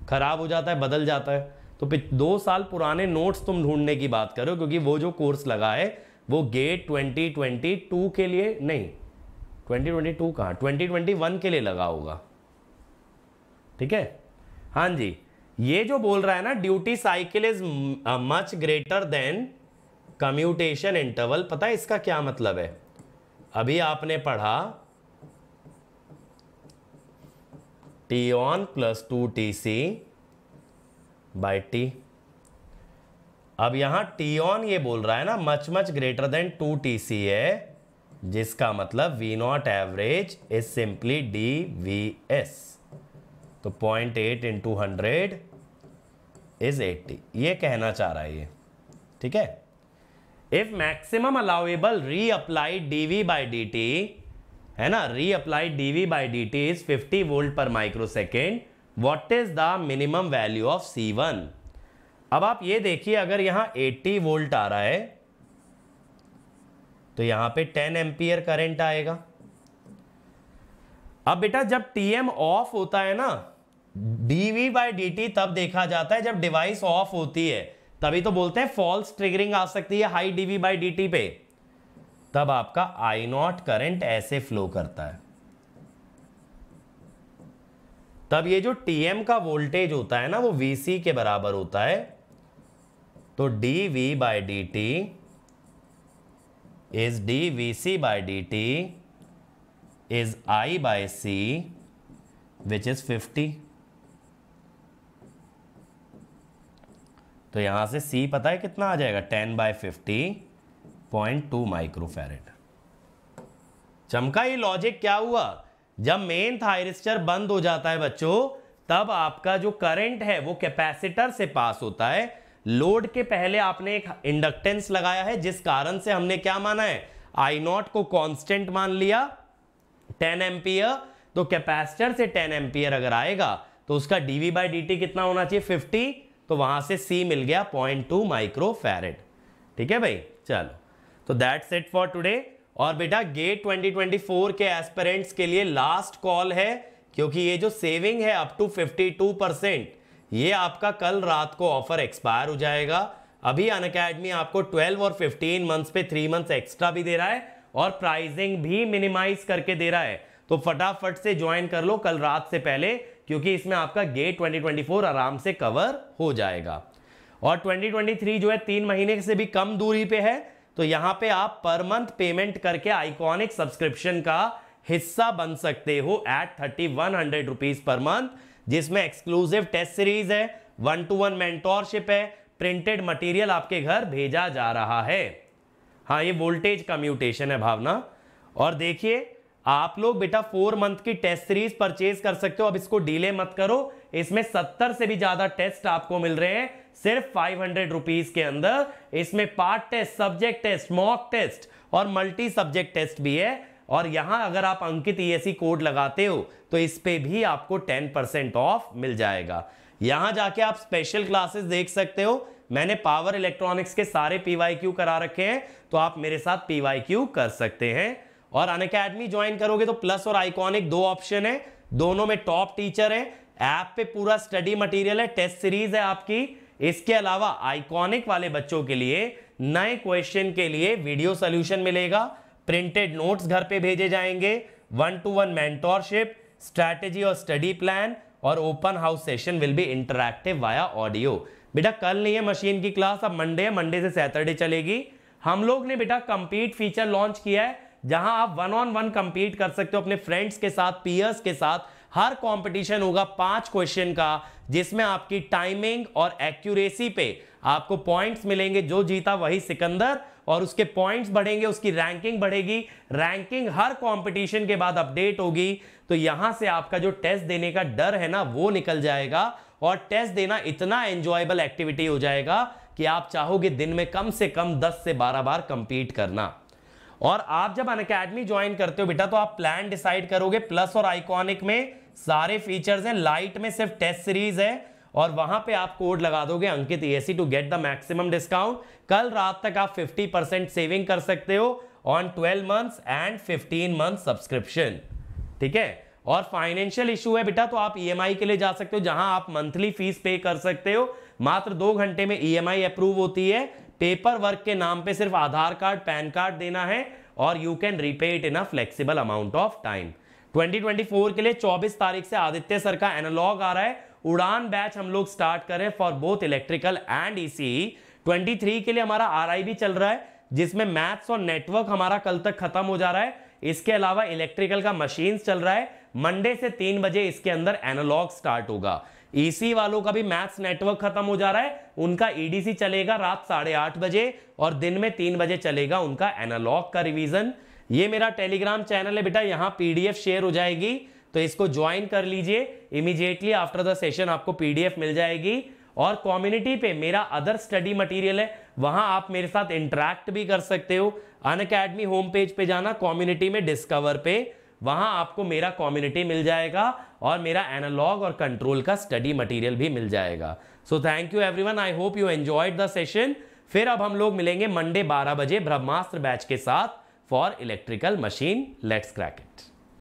खराब हो जाता है बदल जाता है तो दो साल पुराने नोट्स तुम ढूंढने की बात करो क्योंकि वो जो कोर्स लगा है वो गेट ट्वेंटी ट्वेंटी टू के लिए नहीं ट्वेंटी ट्वेंटी टू कहाँ ट्वेंटी ट्वेंटी वन के लिए लगा होगा ठीक है हाँ जी ये जो बोल रहा है ना duty cycle is much greater than commutation interval पता है इसका क्या मतलब है अभी आपने पढ़ा T on plus two T C by T अब यहां टी ऑन ये बोल रहा है ना much much greater than two T C है जिसका मतलब V naught average is simply D V S तो point eight into hundred is eighty ये कहना चाह रहा है ये ठीक है if maximum allowable reapply DV by D T है ना reapply V by D T is fifty volt per microsecond what is the minimum value of C one अब आप ये देखिए अगर यहां एट्टी वोल्ट आ रहा है तो यहां पे टेन एम्पियर करेंट आएगा अब बेटा जब टीएम ऑफ होता है ना D V by D T तब देखा जाता है जब डिवाइस ऑफ होती है तभी तो बोलते हैं फॉल्स ट्रिगरिंग आ सकती है हाई डीवी बाई डी पे तब आपका आई नॉट करेंट ऐसे फ्लो करता है तब ये जो टीएम का वोल्टेज होता है ना वो वीसी के बराबर होता है तो D V by D T is D V C by D T is I by C which is fifty तो यहाँ से सी पता है कितना आ जाएगा ten by fifty point two microfarad चमका ये लॉजिक क्या हुआ जब मेन थायरिस्टर बंद हो जाता है बच्चों तब आपका जो करंट है वो कैपेसिटर से पास होता है लोड के पहले आपने एक इंडक्टेंस लगाया है जिस कारण से हमने क्या माना है आई नॉट को कांस्टेंट मान लिया 10 एम्पियर तो कैपेसिटर से 10 एम्पियर अगर आएगा तो उसका डीवी बाई डी कितना होना चाहिए फिफ्टी तो वहां से सी मिल गया पॉइंट टू माइक्रो फैरेड ठीक है भाई चलो तो दैट सेट फॉर टूडे और बेटा गेट 2024 के एस्पेरेंट्स के लिए लास्ट कॉल है क्योंकि ये जो सेविंग है अप टू 52 परसेंट ये आपका कल रात को ऑफर एक्सपायर हो जाएगा अभी अन अकेडमी आपको 12 और 15 मंथ्स पे थ्री मंथ्स एक्स्ट्रा भी दे रहा है और प्राइसिंग भी मिनिमाइज करके दे रहा है तो फटाफट से ज्वाइन कर लो कल रात से पहले क्योंकि इसमें आपका गेट 2024 आराम से कवर हो जाएगा और 2023 जो है तीन महीने से भी कम दूरी पे है तो यहां पे आप पर मंथ पेमेंट करके आइकॉनिक सब्सक्रिप्शन का हिस्सा बन सकते हो at thirty one hundred rupees per month जिसमें एक्सक्लूसिव टेस्ट सीरीज है वन टू वन मेंटोरशिप है प्रिंटेड मटेरियल आपके घर भेजा जा रहा है हाँ ये वोल्टेज कम्यूटेशन है भावना और देखिए आप लोग बेटा फोर मंथ की टेस्ट सीरीज परचेज कर सकते हो अब इसको डीले मत करो इसमें सत्तर से भी ज्यादा टेस्ट आपको मिल रहे हैं सिर्फ फाइव हंड्रेड रुपीज के अंदर इसमें part test subject test mock test और मल्टी सब्जेक्ट टेस्ट भी है और यहां अगर आप अंकित ईएससी e कोड लगाते हो तो इस पे भी आपको टेन परसेंट ऑफ मिल जाएगा यहां जाके आप स्पेशल क्लासेस देख सकते हो मैंने पावर इलेक्ट्रॉनिक्स के सारे पीवाई करा रखे हैं तो आप मेरे साथ पीवाई कर सकते हैं और अन अकेडमी ज्वाइन करोगे तो प्लस और आइकॉनिक दो ऑप्शन है दोनों में टॉप टीचर है ऐप पे पूरा स्टडी मटेरियल है टेस्ट सीरीज है आपकी इसके अलावा आइकॉनिक वाले बच्चों के लिए नए क्वेश्चन के लिए वीडियो सोल्यूशन मिलेगा प्रिंटेड नोट्स घर पे भेजे जाएंगे one to one mentorship strategy और स्टडी प्लान और open house session will be interactive via audio बेटा कल नहीं है मशीन की क्लास अब मंडे है मंडे से सैटरडे चलेगी हम लोग ने बेटा कंप्लीट फीचर लॉन्च किया है जहां आप वन ऑन वन कंपीट कर सकते हो अपने फ्रेंड्स के साथ पीयर्स के साथ हर कंपटीशन होगा पांच क्वेश्चन का जिसमें आपकी टाइमिंग और एक्यूरेसी पे आपको पॉइंट्स मिलेंगे जो जीता वही सिकंदर और उसके पॉइंट्स बढ़ेंगे उसकी रैंकिंग बढ़ेगी रैंकिंग हर कंपटीशन के बाद अपडेट होगी तो यहां से आपका जो टेस्ट देने का डर है ना वो निकल जाएगा और टेस्ट देना इतना एंजॉयबल एक्टिविटी हो जाएगा कि आप चाहोगे दिन में कम से कम 10 से 12 बार कंपीट करना और आप जब अन अकेडमी ज्वाइन करते हो बेटा तो आप प्लान डिसाइड करोगे प्लस और आइकॉनिक में सारे फीचर्स हैं लाइट में सिर्फ टेस्ट सीरीज है और वहां पे आप कोड लगा दोगे Ankit AC to get the maximum discount कल रात तक आप 50 परसेंट सेविंग कर सकते हो on 12 months and 15 month subscription ठीक है और फाइनेंशियल इशू है बेटा तो आप ईएमआई e के लिए जा सकते हो जहां आप मंथली फीस पे कर सकते हो मात्र दो घंटे में ईएमआई e अप्रूव होती है पेपर वर्क के नाम पे सिर्फ आधार कार्ड पैन कार्ड देना है और you can repay it in a flexible amount of time 2024 के लिए 24 तारीख से आदित्य सर का एनालॉग आ रहा है उड़ान बैच हम लोग स्टार्ट करें for both electrical and ECE 23 के लिए हमारा आर भी चल रहा है जिसमें मैथ्स और नेटवर्क हमारा कल तक खत्म हो जा रहा है इसके अलावा इलेक्ट्रिकल का मशीन चल रहा है मंडे से तीन बजे इसके अंदर एनालॉग स्टार्ट होगा ईसी e वालों का भी मैथ्स नेटवर्क खत्म हो जा रहा है उनका ईडीसी e चलेगा रात साढ़े आठ बजे और दिन में तीन बजे चलेगा उनका एनालॉग का रिवीजन ये मेरा टेलीग्राम चैनल है बेटा यहाँ पीडीएफ शेयर हो जाएगी तो इसको ज्वाइन कर लीजिए इमीजिएटली आफ्टर द सेशन आपको पीडीएफ मिल जाएगी और कम्युनिटी पे मेरा अदर स्टडी मटेरियल है वहां आप मेरे साथ इंटरेक्ट भी कर सकते हो अन होम पेज पे जाना कम्युनिटी में डिस्कवर पे वहां आपको मेरा कम्युनिटी मिल जाएगा और मेरा एनालॉग और कंट्रोल का स्टडी मटेरियल भी मिल जाएगा so thank you everyone I hope you enjoyed the session फिर अब हम लोग मिलेंगे मंडे 12 बजे ब्रह्मास्त्र बैच के साथ for electrical machine let's crack it